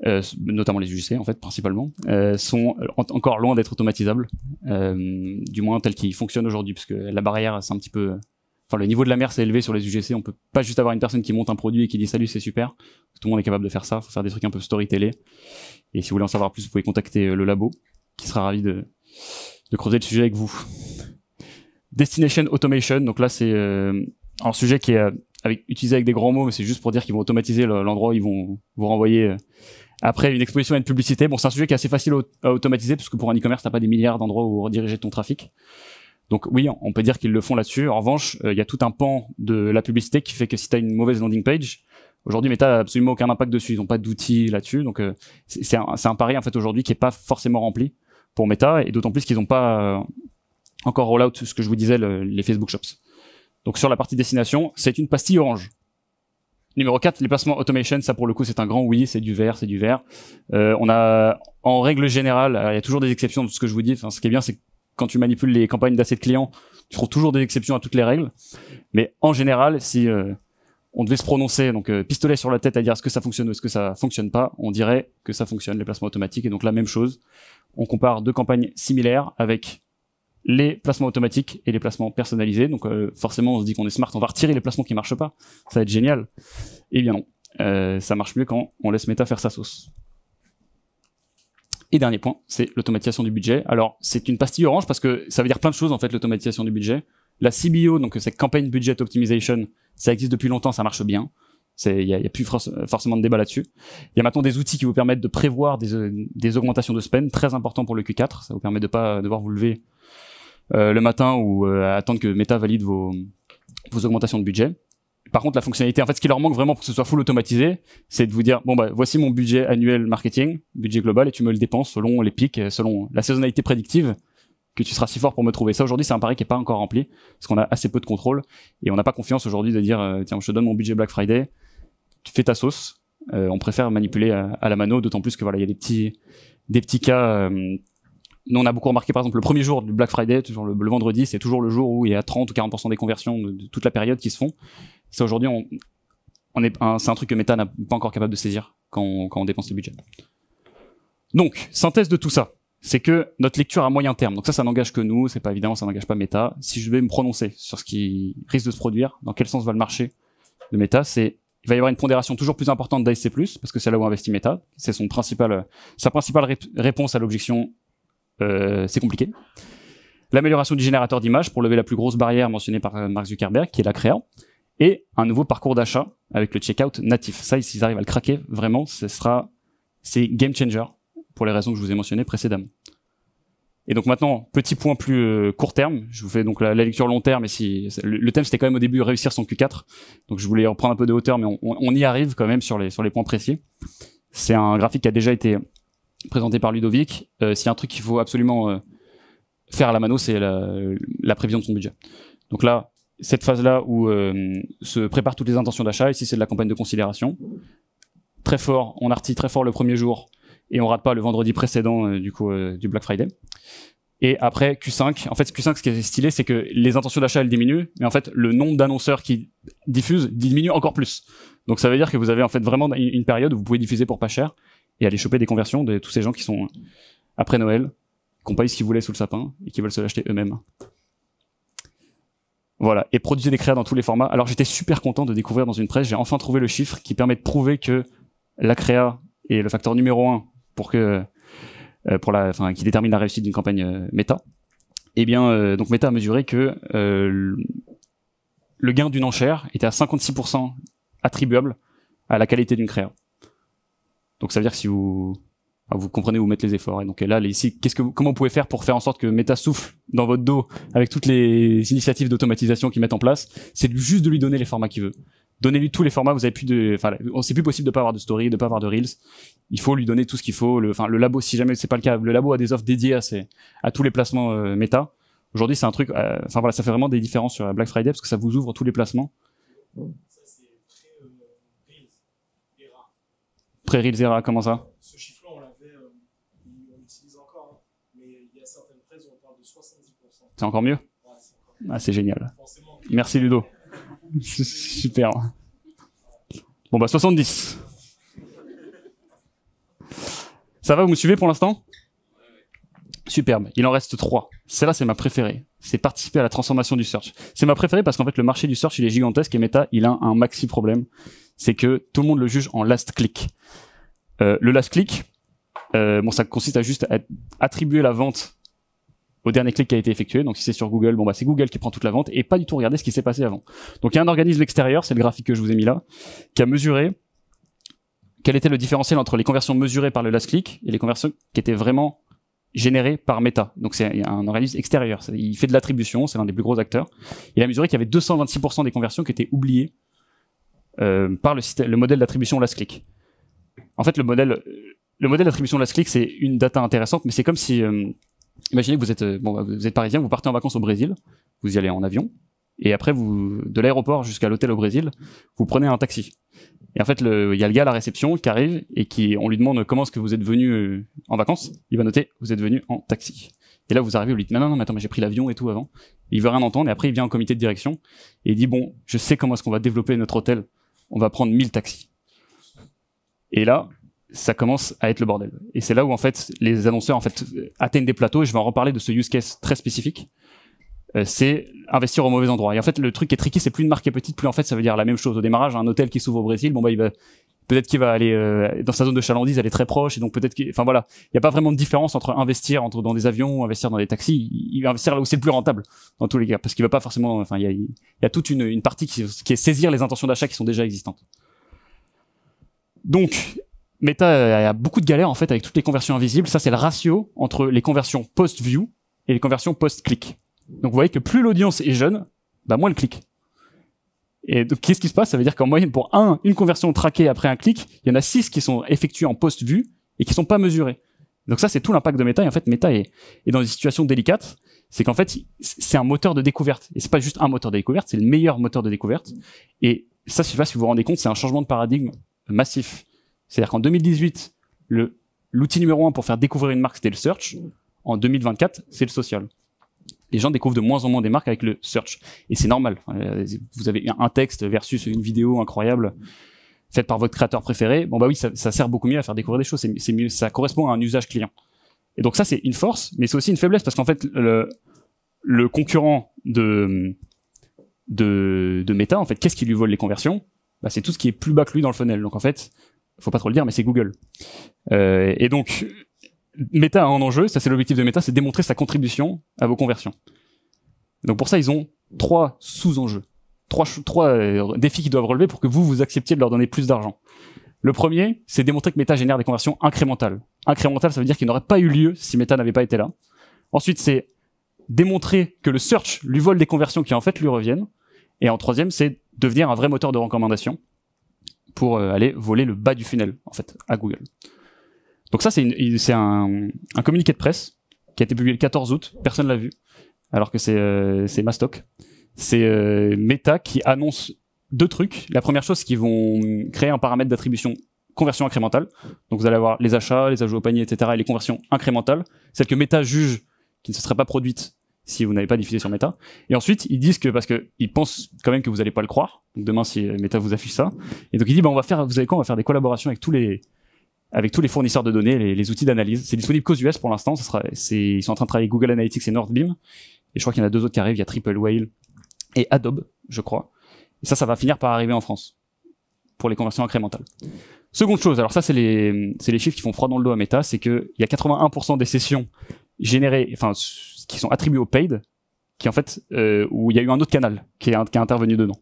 euh, notamment les UGC en fait principalement, euh, sont euh, encore loin d'être automatisables, du moins tels qu'ils fonctionnent aujourd'hui, parce que la barrière c'est un petit peu, enfin le niveau de la mer c'est élevé sur les UGC, on peut pas juste avoir une personne qui monte un produit et qui dit salut c'est super, tout le monde est capable de faire ça, faut faire des trucs un peu storytellés, et si vous voulez en savoir plus vous pouvez contacter le labo, qui sera ravi de, de creuser le sujet avec vous. Destination Automation, donc là c'est un sujet qui est avec, utilisé avec des grands mots, mais c'est juste pour dire qu'ils vont automatiser l'endroit où ils vont vous renvoyer après, une exposition et une publicité, bon, c'est un sujet qui est assez facile à automatiser, puisque pour un e-commerce, t'as pas des milliards d'endroits où rediriger ton trafic. Donc oui, on peut dire qu'ils le font là-dessus. En revanche, euh, il y a tout un pan de la publicité qui fait que si tu as une mauvaise landing page, aujourd'hui Meta n'a absolument aucun impact dessus. Ils n'ont pas d'outils là-dessus. Donc euh, c'est un, pari en fait aujourd'hui qui n'est pas forcément rempli pour Meta et d'autant plus qu'ils n'ont pas euh, encore rollout ce que je vous disais, les Facebook Shops. Donc sur la partie destination, c'est une pastille orange. Numéro 4, les placements automation, ça pour le coup c'est un grand oui, c'est du vert, c'est du vert. Euh, on a, en règle générale, il y a toujours des exceptions de ce que je vous dis. Enfin, ce qui est bien, c'est que quand tu manipules les campagnes d'assets clients, tu trouves toujours des exceptions à toutes les règles. Mais en général, si euh, on devait se prononcer, donc euh, pistolet sur la tête à dire est-ce que ça fonctionne ou est-ce que ça fonctionne pas, on dirait que ça fonctionne les placements automatiques. Et donc la même chose, on compare deux campagnes similaires avec les placements automatiques et les placements personnalisés. Donc euh, forcément, on se dit qu'on est smart, on va retirer les placements qui marchent pas. Ça va être génial. Eh bien non, euh, ça marche mieux quand on laisse Meta faire sa sauce. Et dernier point, c'est l'automatisation du budget. Alors c'est une pastille orange parce que ça veut dire plein de choses en fait l'automatisation du budget. La CBO, donc cette campagne budget optimization, ça existe depuis longtemps, ça marche bien. Il n'y a, plus forcément de débat là-dessus. Il y a maintenant des outils qui vous permettent de prévoir des, euh, des augmentations de spend, très importantes pour le Q4. Ça vous permet de pas devoir vous lever euh, le matin ou euh, attendre que Meta valide vos, vos augmentations de budget. Par contre, la fonctionnalité, en fait, ce qui leur manque vraiment pour que ce soit full automatisé, c'est de vous dire, bon, bah, voici mon budget annuel marketing, budget global, et tu me le dépenses selon les pics, euh, selon la saisonnalité prédictive que tu seras si fort pour me trouver. Ça, aujourd'hui, c'est un pari qui n'est pas encore rempli, parce qu'on a assez peu de contrôle, et on n'a pas confiance aujourd'hui de dire, tiens, je te donne mon budget Black Friday, tu fais ta sauce. on préfère manipuler à, la mano, d'autant plus que voilà, il y a des petits, des petits cas nous, on a beaucoup remarqué, par exemple, le premier jour du Black Friday, toujours le, vendredi, c'est toujours le jour où il y a 30 ou 40% des conversions de, toute la période qui se font. C'est aujourd'hui, on, est, c'est un truc que Meta n'est pas encore capable de saisir quand on, dépense le budget. Donc, synthèse de tout ça, c'est que notre lecture à moyen terme, donc ça, ça n'engage que nous, c'est pas évident, ça n'engage pas Meta. Si je vais me prononcer sur ce qui risque de se produire, dans quel sens va le marché de Meta, c'est il va y avoir une pondération toujours plus importante d'ASC+, parce que c'est là où investit Meta. C'est son principal, sa principale réponse à l'objection euh, c'est compliqué. L'amélioration du générateur d'images pour lever la plus grosse barrière mentionnée par euh, Mark Zuckerberg, qui est la créa. Et un nouveau parcours d'achat avec le checkout natif. Ça, s'ils arrivent à le craquer, vraiment, ce sera, c'est game changer pour les raisons que je vous ai mentionnées précédemment. Et donc maintenant, petit point plus euh, court terme. Je vous fais donc la, lecture long terme. mais si le, thème c'était quand même au début réussir son Q4, donc je voulais reprendre un peu de hauteur, mais on, on y arrive quand même sur les sur les points précis. C'est un graphique qui a déjà été présenté par Ludovic, euh, s'il y a un truc qu'il faut absolument euh, faire à la mano, c'est la, prévision de son budget. Donc là, cette phase-là où euh, se préparent toutes les intentions d'achat, ici c'est de la campagne de considération. Très fort, on artille très fort le premier jour et on rate pas le vendredi précédent du coup du Black Friday. Et après Q5, en fait Q5 ce qui est stylé c'est que les intentions d'achat elles diminuent, mais en fait le nombre d'annonceurs qui diffusent diminue encore plus. Donc ça veut dire que vous avez en fait vraiment une, période où vous pouvez diffuser pour pas cher et aller choper des conversions de tous ces gens qui sont euh, après Noël, qui n'ont pas eu ce qu'ils voulaient sous le sapin et qui veulent se l'acheter eux-mêmes. Voilà, et produire des créas dans tous les formats. Alors j'étais super content de découvrir dans une presse, j'ai enfin trouvé le chiffre qui permet de prouver que la créa est le facteur numéro un pour que euh, pour la, enfin, qui détermine la réussite d'une campagne euh, meta. Et eh bien, donc Meta a mesuré que le gain d'une enchère était à 56% attribuable à la qualité d'une créa. Donc ça veut dire que si vous vous comprenez où mettre les efforts. Et donc là, ici, qu'est-ce que, comment vous pouvez faire pour faire en sorte que Meta souffle dans votre dos avec toutes les initiatives d'automatisation qu'ils mettent en place C'est juste de lui donner les formats qu'il veut. Donnez-lui tous les formats. Vous avez plus de, enfin, c'est plus possible de pas avoir de story, de pas avoir de reels. Il faut lui donner tout ce qu'il faut. Le, enfin, le labo, si jamais c'est pas le cas, le labo a des offres dédiées à, ces à tous les placements euh, Meta. Aujourd'hui, c'est un truc. Euh, enfin voilà, ça fait vraiment des différences sur Black Friday parce que ça vous ouvre tous les placements frère comment ça Ce chiffre-là, on l'avait, euh, on l'utilise encore, hein, mais il y a certaines prêts où on parle de 70%. C'est encore mieux ouais, Ah, c'est génial. Forcément. Merci Ludo. <laughs> Super. Bon, bah 70. Ça va, vous me suivez pour l'instant Superbe. Il en reste 3. Celle-là, c'est ma préférée c'est participer à la transformation du search. C'est ma préférée parce qu'en fait, le marché du search, il est gigantesque et Meta, il a un maxi problème. C'est que tout le monde le juge en last click. Euh, le last click, euh, bon, ça consiste à juste attribuer la vente au dernier clic qui a été effectué. Donc si c'est sur Google, bon bah c'est Google qui prend toute la vente et pas du tout regarder ce qui s'est passé avant. Donc il y a un organisme extérieur, c'est le graphique que je vous ai mis là, qui a mesuré quel était le différentiel entre les conversions mesurées par le last click et les conversions qui étaient vraiment généré par Meta. Donc c'est un organisme extérieur. Il fait de l'attribution, c'est l'un des plus gros acteurs. Il a mesuré qu'il y avait 226% des conversions qui étaient oubliées euh, par le, le modèle d'attribution Last Click. En fait, le modèle, euh, le modèle d'attribution Click, c'est une data intéressante, mais c'est comme si, euh, imaginez que vous êtes, bon, bah, vous êtes parisien, vous partez en vacances au Brésil, vous y allez en avion, et après, vous, de l'aéroport jusqu'à l'hôtel au Brésil, vous prenez un taxi. Et en fait, il y a le gars à la réception qui arrive et qui, on lui demande comment est-ce que vous êtes venu euh, en vacances. Il va noter, vous êtes venu en taxi. Et là, vous arrivez, vous lui dites, non, non, non, mais attends, mais j'ai pris l'avion et tout avant. Il veut rien entendre. Et après, il vient au comité de direction et il dit, bon, je sais comment est-ce qu'on va développer notre hôtel. On va prendre 1000 taxis. Et là, ça commence à être le bordel. Et c'est là où, en fait, les annonceurs, en fait, atteignent des plateaux. Et je vais en reparler de ce use case très spécifique. Euh, c'est investir au mauvais endroit. Et en fait, le truc qui est triqué. c'est plus une marque est petite, plus en fait, ça veut dire la même chose. Au démarrage, un hôtel qui s'ouvre au Brésil, bon bah peut-être qu'il va aller euh, dans sa zone de chalandise, elle est très proche, et donc peut-être qu'il... Enfin voilà, il n'y a pas vraiment de différence entre investir entre dans des avions, investir dans des taxis, il va investir là où c'est le plus rentable, dans tous les cas, parce qu'il va pas forcément... Enfin, il y a, toute une, partie qui, est saisir les intentions d'achat qui sont déjà existantes. Donc, Meta a beaucoup de galères, en fait, avec toutes les conversions invisibles. Ça, c'est le ratio entre les conversions post-view et les conversions post-click. Donc vous voyez que plus l'audience est jeune, bah moins le clic. Et donc qu'est-ce qui se passe Ça veut dire qu'en moyenne, pour un, une conversion traquée après un clic, il y en a six qui sont effectuées en post-vue et qui sont pas mesurées. Donc ça, c'est tout l'impact de Meta. Et en fait, Meta est, dans des situations délicates. C'est qu'en fait, c'est un moteur de découverte. Et c'est pas juste un moteur de découverte, c'est le meilleur moteur de découverte. Et ça, je sais si vous vous rendez compte, c'est un changement de paradigme massif. C'est-à-dire qu'en 2018, l'outil numéro un pour faire découvrir une marque, c'était le search. En 2024, c'est le social les gens découvrent de moins en moins des marques avec le search. Et c'est normal. Euh, vous avez un texte versus une vidéo incroyable faite par votre créateur préféré. Bon, bah oui, ça, sert beaucoup mieux à faire découvrir des choses. C'est ça correspond à un usage client. Et donc ça, c'est une force, mais c'est aussi une faiblesse parce qu'en fait, le, le concurrent de, de, Meta, en fait, qu'est-ce qui lui vole les conversions bah, C'est tout ce qui est plus bas que lui dans le funnel. Donc en fait, faut pas trop le dire, mais c'est Google. Euh, et donc, Meta a un enjeu, ça c'est l'objectif de Meta, c'est démontrer sa contribution à vos conversions. Donc pour ça, ils ont trois sous-enjeux, trois, euh, défis qu'ils doivent relever pour que vous, vous acceptiez de leur donner plus d'argent. Le premier, c'est démontrer que Meta génère des conversions incrémentales. Incrémentales, ça veut dire qu'il n'aurait pas eu lieu si Meta n'avait pas été là. Ensuite, c'est démontrer que le search lui vole des conversions qui en fait lui reviennent. Et en troisième, c'est devenir un vrai moteur de recommandation pour euh, aller voler le bas du funnel, en fait, à Google. Donc ça, c'est un, un communiqué de presse qui a été publié le 14 août. Personne l'a vu, alors que c'est euh, Mastoc. C'est euh, Meta qui annonce deux trucs. La première chose, c'est qu'ils vont créer un paramètre d'attribution conversion incrémentale. Donc vous allez avoir les achats, les ajouts au panier, etc. et les conversions incrémentales, celles que Meta juge qui ne se seraient pas produites si vous n'avez pas diffusé sur Meta. Et ensuite, ils disent que, parce qu'ils pensent quand même que vous n'allez pas le croire, donc demain si euh, Meta vous affiche ça, et donc ils disent, bah, on va faire, vous savez quoi, on va faire des collaborations avec tous les, avec tous les fournisseurs de données, les, les outils d'analyse. C'est disponible qu'aux US pour l'instant. Ils sont en train de travailler Google Analytics et NordBeam. Et je crois qu'il y en a deux autres qui arrivent. Il y a Triple Whale et Adobe, je crois. Et ça, ça va finir par arriver en France pour les conversions incrémentales. Seconde chose, alors ça, c'est les, les chiffres qui font froid dans le dos à Meta, c'est qu'il y a 81% des sessions générées, enfin, qui sont attribuées au paid, qui en fait, euh, où il y a eu un autre canal qui est, qui est intervenu dedans.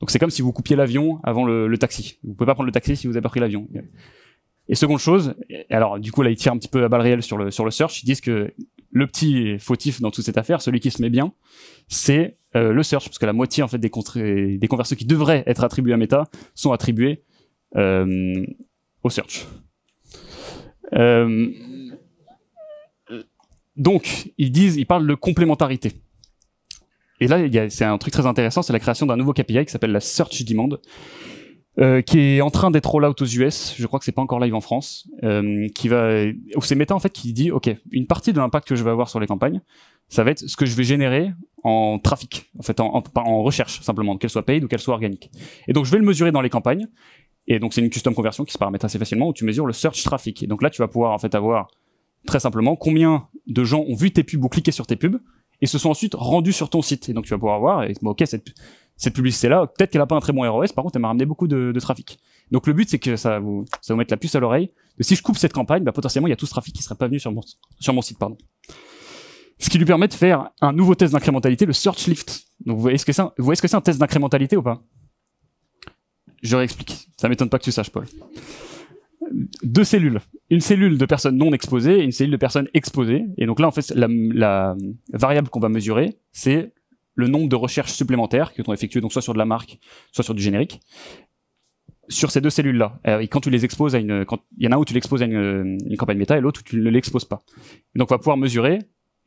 Donc c'est comme si vous coupiez l'avion avant le, le, taxi. Vous pouvez pas prendre le taxi si vous avez pas pris l'avion. Et seconde chose, alors du coup là ils tirent un petit peu à balle réelle sur le, sur le search, ils disent que le petit fautif dans toute cette affaire, celui qui se met bien, c'est euh, le search, parce que la moitié en fait des, des conversions qui devraient être attribuées à Meta sont attribués euh, au search. Euh, donc ils disent, ils parlent de complémentarité. Et là, c'est un truc très intéressant, c'est la création d'un nouveau KPI qui s'appelle la Search Demand, euh, qui est en train d'être roll out aux US. Je crois que c'est pas encore live en France. Euh, qui va, où c'est Meta en fait qui dit, ok, une partie de l'impact que je vais avoir sur les campagnes, ça va être ce que je vais générer en trafic, en fait, en, recherche simplement, qu'elle soit paid ou qu'elle soit organique. Et donc je vais le mesurer dans les campagnes. Et donc c'est une custom conversion qui se paramètre assez facilement où tu mesures le search traffic. Et donc là tu vas pouvoir en fait avoir très simplement combien de gens ont vu tes pubs ou cliqué sur tes pubs et se sont ensuite rendus sur ton site. Et donc tu vas pouvoir voir, et, ok, cette, cette publicité-là, peut-être qu'elle a pas un très bon ROS, par contre, elle m'a ramené beaucoup de, de, trafic. Donc le but, c'est que ça vous, ça vous mette la puce à l'oreille. Si je coupe cette campagne, bah, potentiellement, il y a tout ce trafic qui ne serait pas venu sur mon, sur mon site. pardon. Ce qui lui permet de faire un nouveau test d'incrémentalité, le search lift. Donc vous voyez ce que c'est vous voyez ce que c'est un test d'incrémentalité ou pas Je réexplique. Ça m'étonne pas que tu saches, Paul. Deux cellules. Une cellule de personnes non exposées et une cellule de personnes exposées. Et donc là, en fait, la, la variable qu'on va mesurer, c'est le nombre de recherches supplémentaires qui sont effectuées donc soit sur de la marque, soit sur du générique, sur ces deux cellules-là. Euh, et quand tu les exposes à une, quand il y en a un où tu l'exposes à une, campagne méta et l'autre où tu ne l'exposes pas. donc on va pouvoir mesurer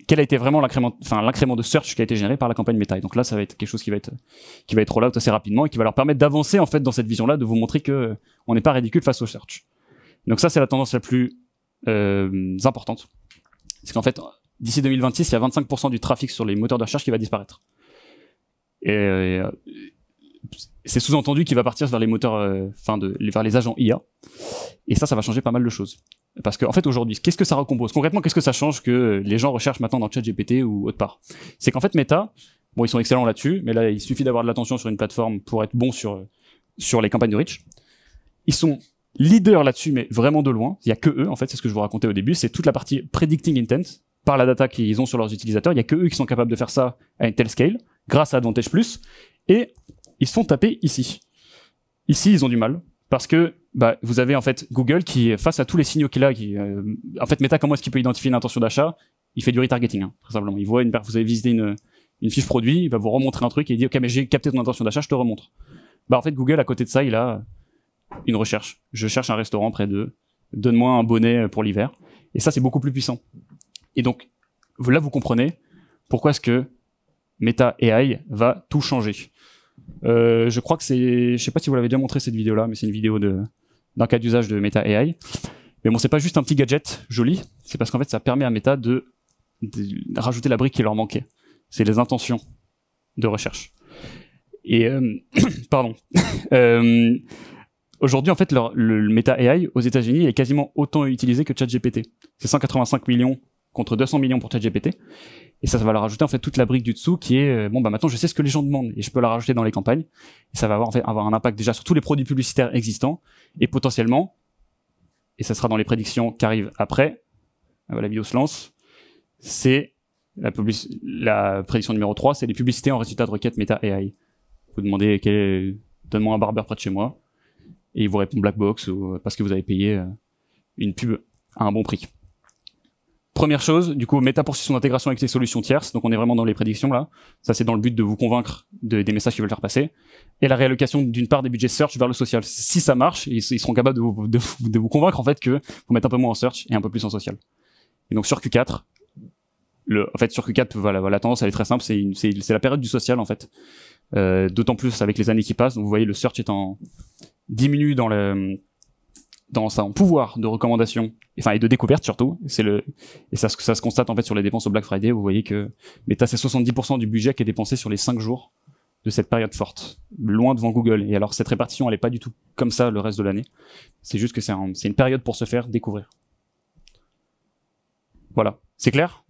quel a été vraiment l'incrément, enfin l'incrément de search qui a été généré par la campagne méta. donc là, ça va être quelque chose qui va être qui va être roll assez rapidement et qui va leur permettre d'avancer en fait dans cette vision-là, de vous montrer que euh, on n'est pas ridicule face au search. Donc ça, c'est la tendance la plus euh, importante, Parce qu'en fait, d'ici 2026, il y a 25% du trafic sur les moteurs de recherche qui va disparaître. Et, euh, c'est sous-entendu qu'il va partir vers les moteurs, euh, enfin, vers les agents IA. Et ça, ça va changer pas mal de choses. Parce qu'en en fait, aujourd'hui, qu'est-ce que ça recompose Concrètement, qu'est-ce que ça change que euh, les gens recherchent maintenant dans ChatGPT ou autre part C'est qu'en fait, Meta, bon, ils sont excellents là-dessus, mais là, il suffit d'avoir de l'attention sur une plateforme pour être bon sur, sur les campagnes de reach. Ils sont leaders là-dessus, mais vraiment de loin. Il n'y a que eux, en fait, c'est ce que je vous racontais au début. C'est toute la partie predicting intent par la data qu'ils ont sur leurs utilisateurs. Il n'y a que eux qui sont capables de faire ça à une telle scale grâce à Advantage Plus, et ils sont tapés ici. Ici, ils ont du mal, parce que bah, vous avez en fait Google qui, face à tous les signaux qu'il a, euh, en fait, Meta, comment est-ce qu'il peut identifier une intention d'achat Il fait du retargeting, hein, très simplement. Il voit une, vous avez visité une, une fiche produit, il va vous remontrer un truc et il dit, OK, mais j'ai capté ton intention d'achat, je te remontre. Bah, en fait, Google, à côté de ça, il a une recherche. Je cherche un restaurant près de, donne-moi un bonnet pour l'hiver. Et ça, c'est beaucoup plus puissant. Et donc, là, vous comprenez pourquoi est-ce que Meta AI va tout changer. Euh, je crois que c'est, je sais pas si vous l'avez déjà montré cette vidéo là, mais c'est une vidéo d'un cas d'usage de Meta AI. Mais bon, c'est pas juste un petit gadget joli, c'est parce qu'en fait ça permet à Meta de, rajouter la brique qui leur manquait. C'est les intentions de recherche. Et euh, <coughs> pardon. <coughs> Euh, aujourd'hui, en fait, le, le, Meta AI aux États-Unis est quasiment autant utilisé que ChatGPT. C'est 185 millions contre 200 millions pour ChatGPT. Et ça, ça va leur ajouter en fait toute la brique du dessous qui est euh, bon bah maintenant je sais ce que les gens demandent et je peux la rajouter dans les campagnes. Et ça va avoir en fait avoir un impact déjà sur tous les produits publicitaires existants et potentiellement et ça sera dans les prédictions qui arrivent après. Euh, la vidéo se lance. C'est la, la prédiction numéro 3, c'est les publicités en résultat de requête Meta AI. Vous demandez quel donne-moi un barbeur près de chez moi et il vous répond black box euh, parce que vous avez payé une pub à un bon prix. Première chose, du coup, Meta poursuit son intégration avec les solutions tierces, donc on est vraiment dans les prédictions là. Ça, c'est dans le but de vous convaincre des messages qu'ils veulent faire passer. Et la réallocation d'une part des budgets search vers le social. Si ça marche, ils, seront capables de vous, convaincre en fait que vous mettez un peu moins en search et un peu plus en social. Et donc sur Q4, le, en fait sur Q4, voilà, la tendance elle est très simple, c'est la période du social en fait. Euh, d'autant plus avec les années qui passent, donc vous voyez le search est en diminue dans le dans son pouvoir de recommandation, enfin et de découverte surtout. C'est le et ça, ça se constate en fait sur les dépenses au Black Friday. Vous voyez que Meta c'est 70% du budget qui est dépensé sur les 5 jours de cette période forte, loin devant Google. Et alors cette répartition elle est pas du tout comme ça le reste de l'année. C'est juste que c'est une période pour se faire découvrir. Voilà, c'est clair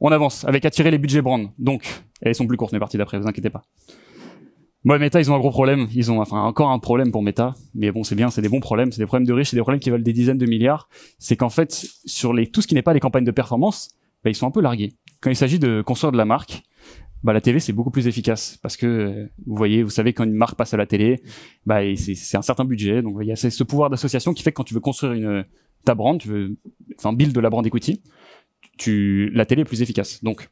On avance avec attirer les budgets brand. Donc, elles sont plus courtes mais partie d'après, vous inquiétez pas. Moi, Meta, ils ont un gros problème. Ils ont enfin encore un problème pour Meta, mais bon, c'est bien, c'est des bons problèmes, c'est des problèmes de riches, c'est des problèmes qui valent des dizaines de milliards. C'est qu'en fait, sur les tout ce qui n'est pas les campagnes de performance, bah, ils sont un peu largués. Quand il s'agit de construire de la marque, bah, la télé, c'est beaucoup plus efficace parce que vous voyez, vous savez quand une marque passe à la télé, bah, c'est un certain budget, donc il y a ce pouvoir d'association qui fait que quand tu veux construire une ta brand, tu veux enfin build de la brand equity, tu la télé est plus efficace. Donc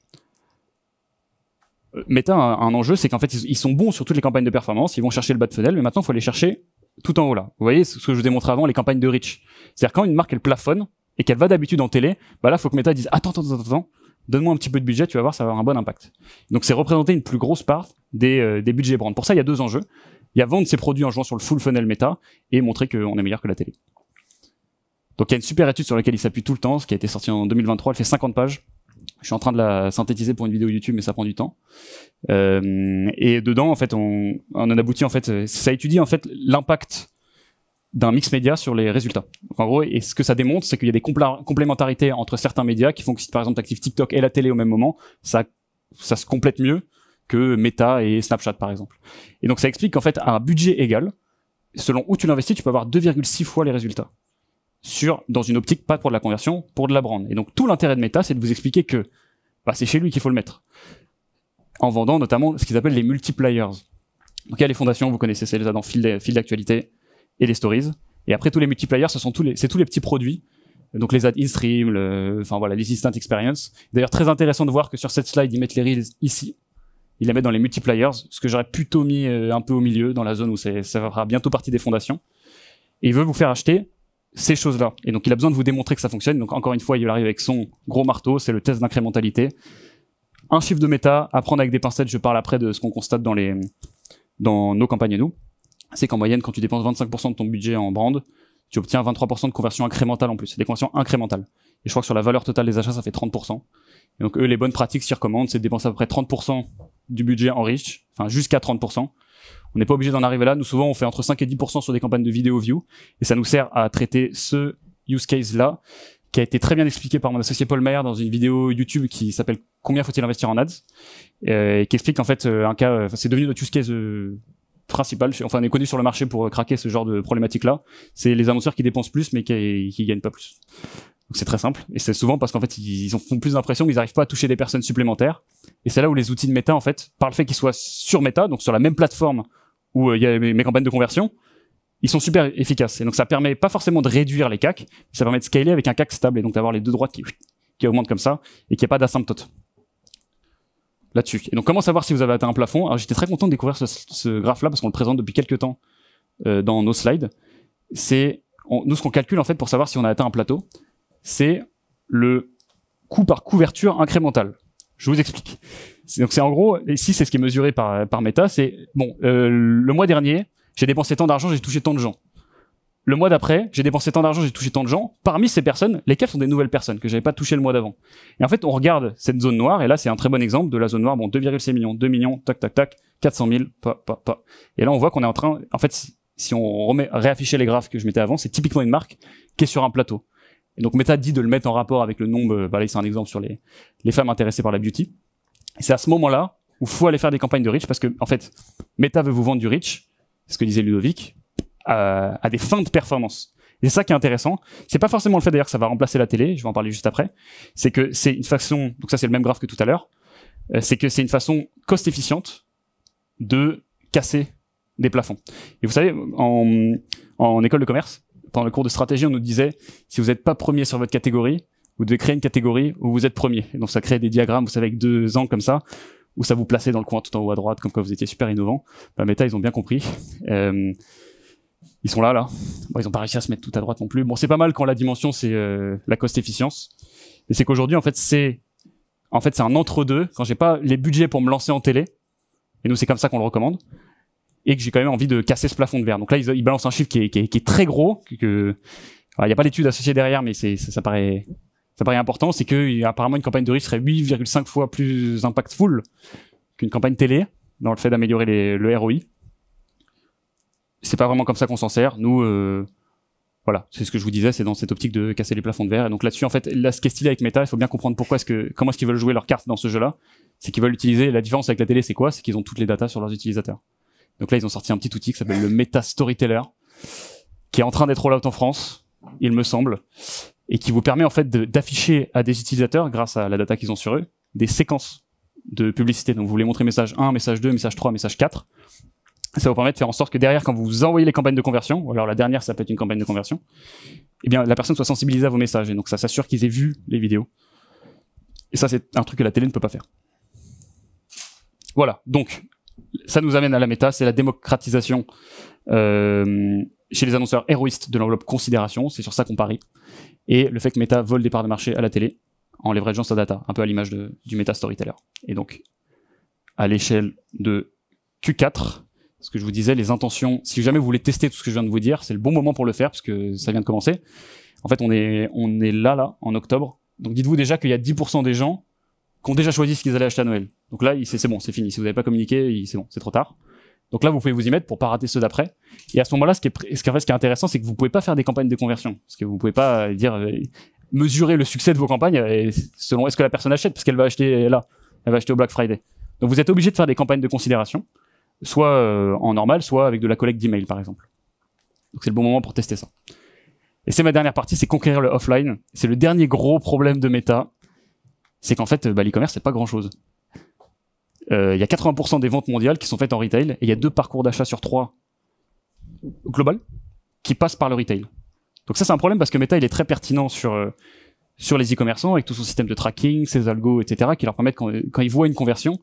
Meta a un enjeu, c'est qu'en fait, ils sont bons sur toutes les campagnes de performance, ils vont chercher le bas de funnel, mais maintenant, il faut les chercher tout en haut là. Vous voyez ce que je vous ai avant, les campagnes de reach. C'est-à-dire quand une marque, elle plafonne et qu'elle va d'habitude en télé, bah là, faut que Meta dise, attends, attends, attends, donne-moi un petit peu de budget, tu vas voir, ça va avoir un bon impact. Donc, c'est représenter une plus grosse part des, euh, des budgets brand. Pour ça, il y a deux enjeux. Il y a vendre ses produits en jouant sur le full funnel Meta et montrer qu'on est meilleur que la télé. Donc, il y a une super étude sur laquelle il s'appuie tout le temps, ce qui a été sorti en 2023, elle fait 50 pages je suis en train de la synthétiser pour une vidéo YouTube, mais ça prend du temps. Euh, et dedans, en fait, on, on, en aboutit, en fait, ça étudie en fait l'impact d'un mix média sur les résultats. en gros, et ce que ça démontre, c'est qu'il y a des complémentarités entre certains médias qui font que si par exemple tu actives TikTok et la télé au même moment, ça, ça se complète mieux que Meta et Snapchat par exemple. Et donc ça explique qu'en fait, à un budget égal, selon où tu l'investis, tu peux avoir 2,6 fois les résultats sur, dans une optique pas pour de la conversion, pour de la brand. Et donc tout l'intérêt de Meta, c'est de vous expliquer que bah, c'est chez lui qu'il faut le mettre. En vendant notamment ce qu'ils appellent les multipliers. Donc il y a les fondations, vous connaissez celles-là dans fil d'actualité et les stories. Et après tous les multipliers, ce sont tous les, c'est tous les petits produits. Donc les ads in-stream, enfin voilà, les instant experience. D'ailleurs très intéressant de voir que sur cette slide, ils mettent les reels ici. Ils les mettent dans les multipliers, ce que j'aurais plutôt mis euh, un peu au milieu, dans la zone où ça fera bientôt partie des fondations. Et il veut vous faire acheter ces choses-là. Et donc il a besoin de vous démontrer que ça fonctionne. Donc encore une fois, il arrive avec son gros marteau, c'est le test d'incrémentalité. Un chiffre de méta, prendre avec des pincettes, je parle après de ce qu'on constate dans, les, dans nos campagnes et nous. C'est qu'en moyenne, quand tu dépenses 25% de ton budget en brand, tu obtiens 23% de conversion incrémentale en plus. C'est des conversions incrémentales. Et je crois que sur la valeur totale des achats, ça fait 30%. Et donc eux, les bonnes pratiques s'y recommandent, c'est de dépenser à peu près 30% du budget en riche enfin jusqu'à 30%, on n'est pas obligé d'en arriver là. Nous, souvent, on fait entre 5 et 10% sur des campagnes de vidéo view. Et ça nous sert à traiter ce use case-là, qui a été très bien expliqué par mon associé Paul Mayer dans une vidéo YouTube qui s'appelle Combien faut-il investir en ads euh, Et qui explique en fait euh, un cas, c'est devenu notre use case euh, principal, enfin on est connu sur le marché pour craquer ce genre de problématique-là. C'est les annonceurs qui dépensent plus mais qui, qui gagnent pas plus. Donc c'est très simple. Et c'est souvent parce qu'en fait, ils, ont font plus d'impression qu'ils n'arrivent pas à toucher des personnes supplémentaires. Et c'est là où les outils de méta, en fait, par le fait qu'ils soient sur méta, donc sur la même plateforme où euh, il y a mes, campagnes de conversion, ils sont super efficaces. Et donc ça permet pas forcément de réduire les CAC, ça permet de scaler avec un CAC stable et donc d'avoir les deux droites qui, qui augmentent comme ça et qu'il n'y a pas d'asymptote là-dessus. Et donc comment savoir si vous avez atteint un plafond Alors j'étais très content de découvrir ce, ce graphe-là parce qu'on le présente depuis quelques temps euh, dans nos slides. C'est nous ce qu'on calcule en fait pour savoir si on a atteint un plateau, c'est le coût par couverture incrémental. Je vous explique. Donc c'est en gros, ici c'est ce qui est mesuré par, par Meta, c'est bon, euh, le mois dernier, j'ai dépensé tant d'argent, j'ai touché tant de gens. Le mois d'après, j'ai dépensé tant d'argent, j'ai touché tant de gens. Parmi ces personnes, lesquelles sont des nouvelles personnes que j'avais pas touchées le mois d'avant. Et en fait, on regarde cette zone noire, et là c'est un très bon exemple de la zone noire, bon 2,6 millions, 2 millions, tac tac tac, 400 000, pa, pa, pa. Et là on voit qu'on est en train, en fait, si, on remet, réaffichait les graphes que je mettais avant, c'est typiquement une marque qui est sur un plateau. Et donc Meta dit de le mettre en rapport avec le nombre, bah là c'est un exemple sur les, les femmes intéressées par la beauty. C'est à ce moment-là où faut aller faire des campagnes de reach parce que, en fait, Meta veut vous vendre du reach, ce que disait Ludovic, euh, à, des fins de performance. Et c'est ça qui est intéressant. C'est pas forcément le fait d'ailleurs que ça va remplacer la télé, je vais en parler juste après. C'est que c'est une façon, donc ça c'est le même graphe que tout à l'heure, euh, c'est que c'est une façon cost efficiente de casser des plafonds. Et vous savez, en, en école de commerce, pendant le cours de stratégie, on nous disait si vous n'êtes pas premier sur votre catégorie, vous devez créer une catégorie où vous êtes premier. donc ça crée des diagrammes, vous savez, avec deux angles comme ça, où ça vous plaçait dans le coin tout en haut à droite, comme quand vous étiez super innovant. Bah, Meta, ils ont bien compris. <laughs> Euh, ils sont là, là. Bon, ils n'ont pas réussi à se mettre tout à droite non plus. Bon, c'est pas mal quand la dimension, c'est euh, la cost-efficience. Et c'est qu'aujourd'hui, en fait, c'est en fait, c'est un entre-deux. Quand j'ai pas les budgets pour me lancer en télé, et nous, c'est comme ça qu'on le recommande, et que j'ai quand même envie de casser ce plafond de verre. Donc là, ils, balancent un chiffre qui est, qui est, très gros, que, il n'y a pas d'études associées derrière, mais c'est, ça, paraît ça paraît important, c'est qu'apparemment apparemment une campagne de risque serait 8,5 fois plus impactful qu'une campagne télé dans le fait d'améliorer le ROI. C'est pas vraiment comme ça qu'on s'en sert. Nous, euh, voilà, c'est ce que je vous disais, c'est dans cette optique de casser les plafonds de verre. Et donc là-dessus, en fait, là, ce qui est stylé avec Meta, il faut bien comprendre pourquoi est-ce que, comment est-ce qu'ils veulent jouer leurs cartes dans ce jeu-là. C'est qu'ils veulent utiliser la différence avec la télé, c'est quoi C'est qu'ils ont toutes les datas sur leurs utilisateurs. Donc là, ils ont sorti un petit outil qui s'appelle le Meta Storyteller, qui est en train d'être roll out en France, il me semble, et qui vous permet en fait d'afficher à des utilisateurs, grâce à la data qu'ils ont sur eux, des séquences de publicité. Donc vous voulez montrer message 1, message 2, message 3, message 4. Ça vous permet de faire en sorte que derrière, quand vous envoyez les campagnes de conversion, ou alors la dernière, ça peut être une campagne de conversion, eh bien la personne soit sensibilisée à vos messages. Et donc ça s'assure qu'ils aient vu les vidéos. Et ça, c'est un truc que la télé ne peut pas faire. Voilà, donc ça nous amène à la méta, c'est la démocratisation euh, chez les annonceurs héroïstes de l'enveloppe considération, c'est sur ça qu'on parie. Et le fait que Meta vole des parts de marché à la télé en leverageant sa data, un peu à l'image du Meta Storyteller. Et donc, à l'échelle de Q4, ce que je vous disais, les intentions, si jamais vous voulez tester tout ce que je viens de vous dire, c'est le bon moment pour le faire parce que ça vient de commencer. En fait, on est, on est là, là, en octobre. Donc dites-vous déjà qu'il y a 10% des gens qui ont déjà choisi ce qu'ils allaient acheter à Noël. Donc là, c'est bon, c'est fini. Si vous n'avez pas communiqué, c'est bon, c'est trop tard. Donc là, vous pouvez vous y mettre pour pas rater ceux d'après. Et à ce moment-là, ce, qui est, ce, fait, ce qui est intéressant, c'est que vous pouvez pas faire des campagnes de conversion. Parce que vous pouvez pas euh, dire, euh, mesurer le succès de vos campagnes euh, selon est-ce que la personne achète, parce qu'elle va acheter là, elle va acheter au Black Friday. Donc vous êtes obligé de faire des campagnes de considération, soit en normal, soit avec de la collecte d'email, par exemple. Donc c'est le bon moment pour tester ça. Et c'est ma dernière partie, c'est conquérir le offline. C'est le dernier gros problème de méta. C'est qu'en fait, bah, l'e-commerce, c'est pas grand chose. Euh, il y a 80% des ventes mondiales qui sont faites en retail et il y a deux parcours d'achat sur trois global qui passent par le retail. Donc ça c'est un problème parce que Meta il est très pertinent sur euh, sur les e-commerçants avec tout son système de tracking, ses algos, etc., qui leur permettent, quand, ils voient une conversion,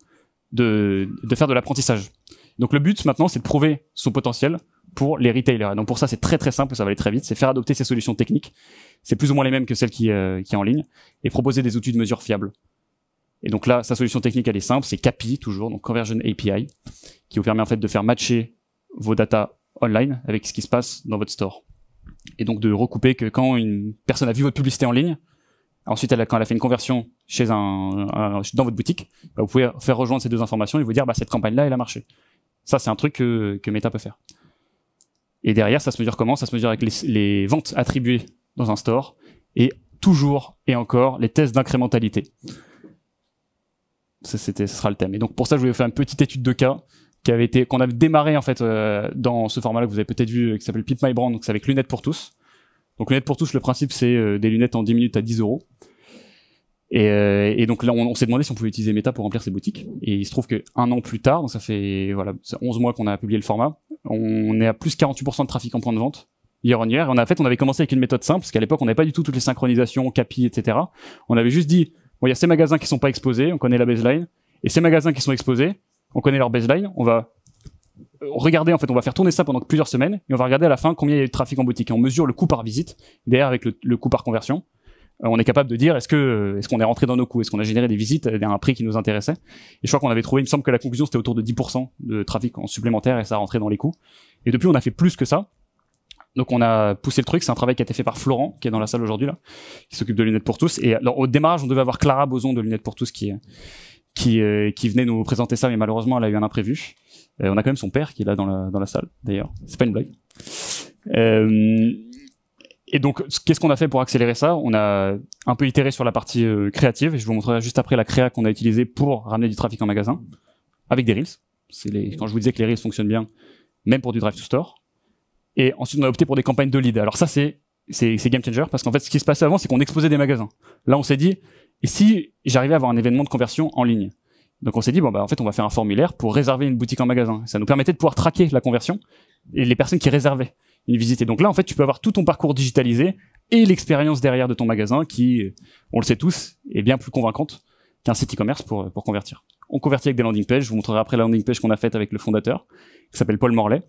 de, de faire de l'apprentissage. Donc le but maintenant, c'est de prouver son potentiel pour les retailers. donc pour ça, c'est très très simple, ça va aller très vite, c'est faire adopter ces solutions techniques, c'est plus ou moins les mêmes que celles qui, euh, qui en ligne, et proposer des outils de mesure fiables. Et donc là, sa solution technique, elle est simple, c'est CAPI toujours, donc Conversion API, qui vous permet en fait de faire matcher vos data online avec ce qui se passe dans votre store. Et donc de recouper que quand une personne a vu votre publicité en ligne, ensuite elle a, quand elle a fait une conversion chez un, dans votre boutique, bah, vous pouvez faire rejoindre ces deux informations et vous dire bah, cette campagne-là, elle a marché. Ça, c'est un truc que, que, Meta peut faire. Et derrière, ça se mesure comment Ça se mesure avec les, les ventes attribuées dans un store et toujours et encore les tests d'incrémentalité c'était, ce sera le thème. Et donc pour ça, je voulais faire une petite étude de cas qui avait été, qu'on avait démarré en fait euh, dans ce format-là que vous avez peut-être vu, euh, qui s'appelle Pit My Brand. Donc c'est avec lunettes pour tous. Donc lunettes pour tous, le principe c'est euh, des lunettes en 10 minutes à 10 euros. Et, donc là, on, s'est demandé si on pouvait utiliser Meta pour remplir ses boutiques. Et il se trouve que un an plus tard, donc ça fait voilà 11 mois qu'on a publié le format, on est à plus 48% de trafic en point de vente hier on hier. Et a, en fait, on avait commencé avec une méthode simple, parce qu'à l'époque, on n'avait pas du tout toutes les synchronisations, capi, etc. On avait juste dit, il y a ces magasins qui sont pas exposés, on connaît la baseline, et ces magasins qui sont exposés, on connaît leur baseline, on va euh, regarder, en fait, on va faire tourner ça pendant plusieurs semaines, et on va regarder à la fin combien il y a eu de trafic en boutique, et on mesure le coût par visite, derrière avec le, coût par conversion, euh, on est capable de dire est-ce que euh, est-ce qu'on est rentré dans nos coûts, est-ce qu'on a généré des visites à un prix qui nous intéressait. Et je crois qu'on avait trouvé, il me semble que la conclusion c'était autour de 10% de trafic en supplémentaire et ça rentrait dans les coûts. Et depuis on a fait plus que ça. Donc on a poussé le truc, c'est un travail qui a été fait par Florent, qui est dans la salle aujourd'hui, là, qui s'occupe de lunettes pour tous. Et euh, alors, au démarrage, on devait avoir Clara Boson de lunettes pour tous qui, euh, euh, qui, venait nous présenter ça, mais malheureusement, elle a eu un imprévu. on a quand même son père qui est là dans la, salle, d'ailleurs. C'est pas une blague. et donc, qu'est-ce qu'on a fait pour accélérer ça On a un peu itéré sur la partie créative. Et je vous montrerai juste après la créa qu'on a utilisée pour ramener du trafic en magasin, avec des reels. C'est les... Quand je vous disais que les reels fonctionnent bien, même pour du drive-to-store. Et ensuite, on a opté pour des campagnes de lead. Alors ça, c'est c'est game changer parce qu'en fait, ce qui se passait avant, c'est qu'on exposait des magasins. Là, on s'est dit, et si j'arrivais à avoir un événement de conversion en ligne donc on s'est dit bon bah en fait on va faire un formulaire pour réserver une boutique en magasin. Ça nous permettait de pouvoir traquer la conversion et les personnes qui réservaient une visite. Et donc là en fait tu peux avoir tout ton parcours digitalisé et l'expérience derrière de ton magasin qui, euh, on le sait tous, est bien plus convaincante qu'un site e-commerce pour, euh, pour convertir. On convertit avec des landing pages. Je vous montrerai après la landing page qu'on a faite avec le fondateur, qui s'appelle Paul Morlet,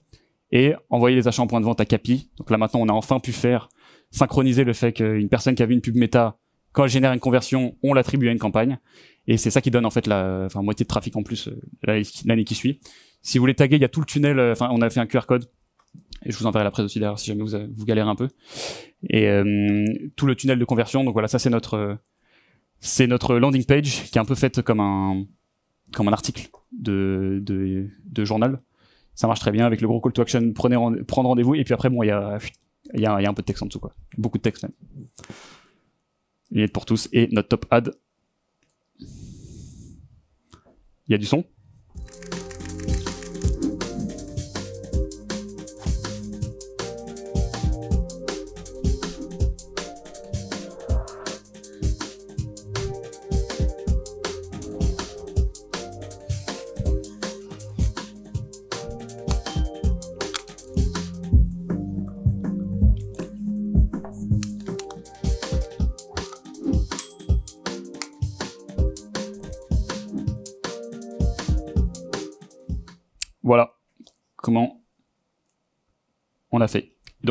et envoyer les achats en point de vente à Capi. Donc là maintenant, on a enfin pu faire synchroniser le fait qu'une personne qui a vu une pub méta, quand elle génère une conversion, on l'attribue à une campagne. Et c'est ça qui donne en fait la enfin, moitié de trafic en plus euh, l'année qui suit. Si vous voulez taguer, il y a tout le tunnel. Euh, enfin, on a fait un QR code. Et je vous enverrai la presse aussi d'ailleurs si jamais vous, euh, vous galérez un peu. Et tout le tunnel de conversion. Donc voilà, ça c'est notre c'est notre landing page qui est un peu faite comme un comme un article de, de, de journal ça marche très bien avec le gros call to action, prenez prendre rendez-vous, et puis après, bon, il y a, un peu de texte en dessous, quoi. Beaucoup de texte même. est pour tous et notre top ad. Il y a du son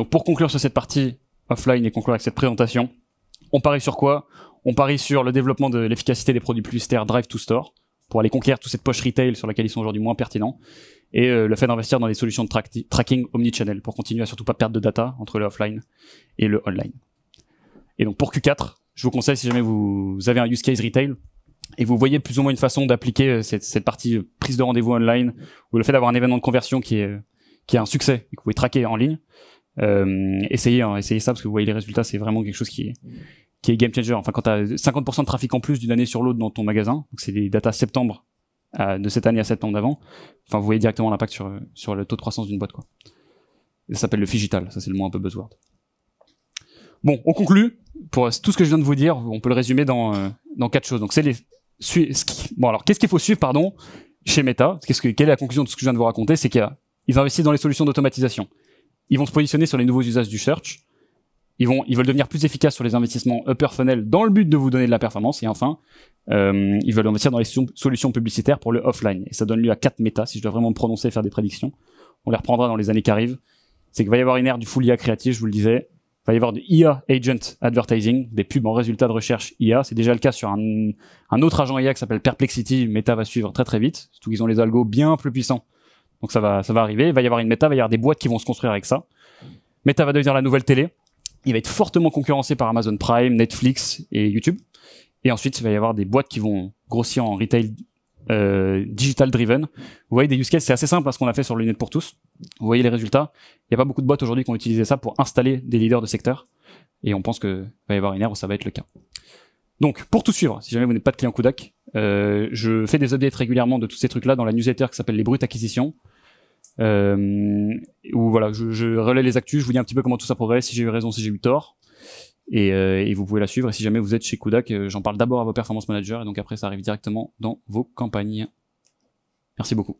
pour conclure sur cette partie offline et conclure avec cette présentation, on parie sur quoi On parie sur le développement de l'efficacité des produits publicitaires Drive to Store pour aller conquérir toute cette poche retail sur laquelle ils sont aujourd'hui moins pertinents et euh, le fait d'investir dans des solutions de tracking tracking omnichannel pour continuer à surtout pas perdre de data entre le offline et le online. Et donc pour Q4, je vous conseille si jamais vous avez un use case retail et vous voyez plus ou moins une façon d'appliquer euh, cette, partie euh, prise de rendez-vous online ou le fait d'avoir un événement de conversion qui est qui a un succès et que vous pouvez traquer en ligne, euh, essayez, hein, essayez ça parce que vous voyez les résultats, c'est vraiment quelque chose qui est, qui est game changer. Enfin, quand tu as 50% de trafic en plus d'une année sur l'autre dans ton magasin, c'est des datas septembre euh, de cette année à septembre d'avant, enfin, vous voyez directement l'impact sur, sur le taux de croissance d'une boîte. Quoi. ça s'appelle le digital. ça c'est le mot un peu buzzword. Bon, on conclut. Pour tout ce que je viens de vous dire, on peut le résumer dans, euh, quatre choses. Donc, c'est les. Bon, alors, qu'est-ce qu'il faut suivre, pardon, chez Meta ce que, Quelle est la conclusion de ce que je viens de vous raconter C'est qu'il va investir dans les solutions d'automatisation ils vont se positionner sur les nouveaux usages du search. Ils, vont, ils veulent devenir plus efficaces sur les investissements upper funnel dans le but de vous donner de la performance. Et enfin, euh, ils veulent investir dans les solutions publicitaires pour le offline. Et ça donne lieu à quatre méta, si je dois vraiment me prononcer et faire des prédictions. On les reprendra dans les années qui arrivent. C'est qu'il va y avoir une ère du full IA créatif, je vous le disais. Il va y avoir du IA Agent Advertising, des pubs en résultat de recherche IA. C'est déjà le cas sur un, un autre agent IA qui s'appelle Perplexity. Meta va suivre très très vite, surtout qu'ils ont les algos bien plus puissants donc ça va, ça va arriver. Il va y avoir une méta, il va y avoir des boîtes qui vont se construire avec ça. Méta va devenir la nouvelle télé. Il va être fortement concurrencé par Amazon Prime, Netflix et YouTube. Et ensuite, il va y avoir des boîtes qui vont grossir en retail euh, digital driven. Vous voyez des use cases, c'est assez simple ce qu'on a fait sur le pour tous. Vous voyez les résultats. Il n'y a pas beaucoup de boîtes aujourd'hui qui ont utilisé ça pour installer des leaders de secteur. Et on pense qu'il va y avoir une ère où ça va être le cas. Donc, pour tout suivre, si jamais vous n'êtes pas de client Kodak, euh, je fais des updates régulièrement de tous ces trucs-là dans la newsletter qui s'appelle les Brutes Acquisitions. Euh, où voilà, je, je, relais les actus, je vous dis un petit peu comment tout ça progresse, si j'ai eu raison, si j'ai eu tort. Et, euh, et, vous pouvez la suivre. Et si jamais vous êtes chez Kudak, euh, j'en parle d'abord à vos performance managers et donc après ça arrive directement dans vos campagnes. Merci beaucoup.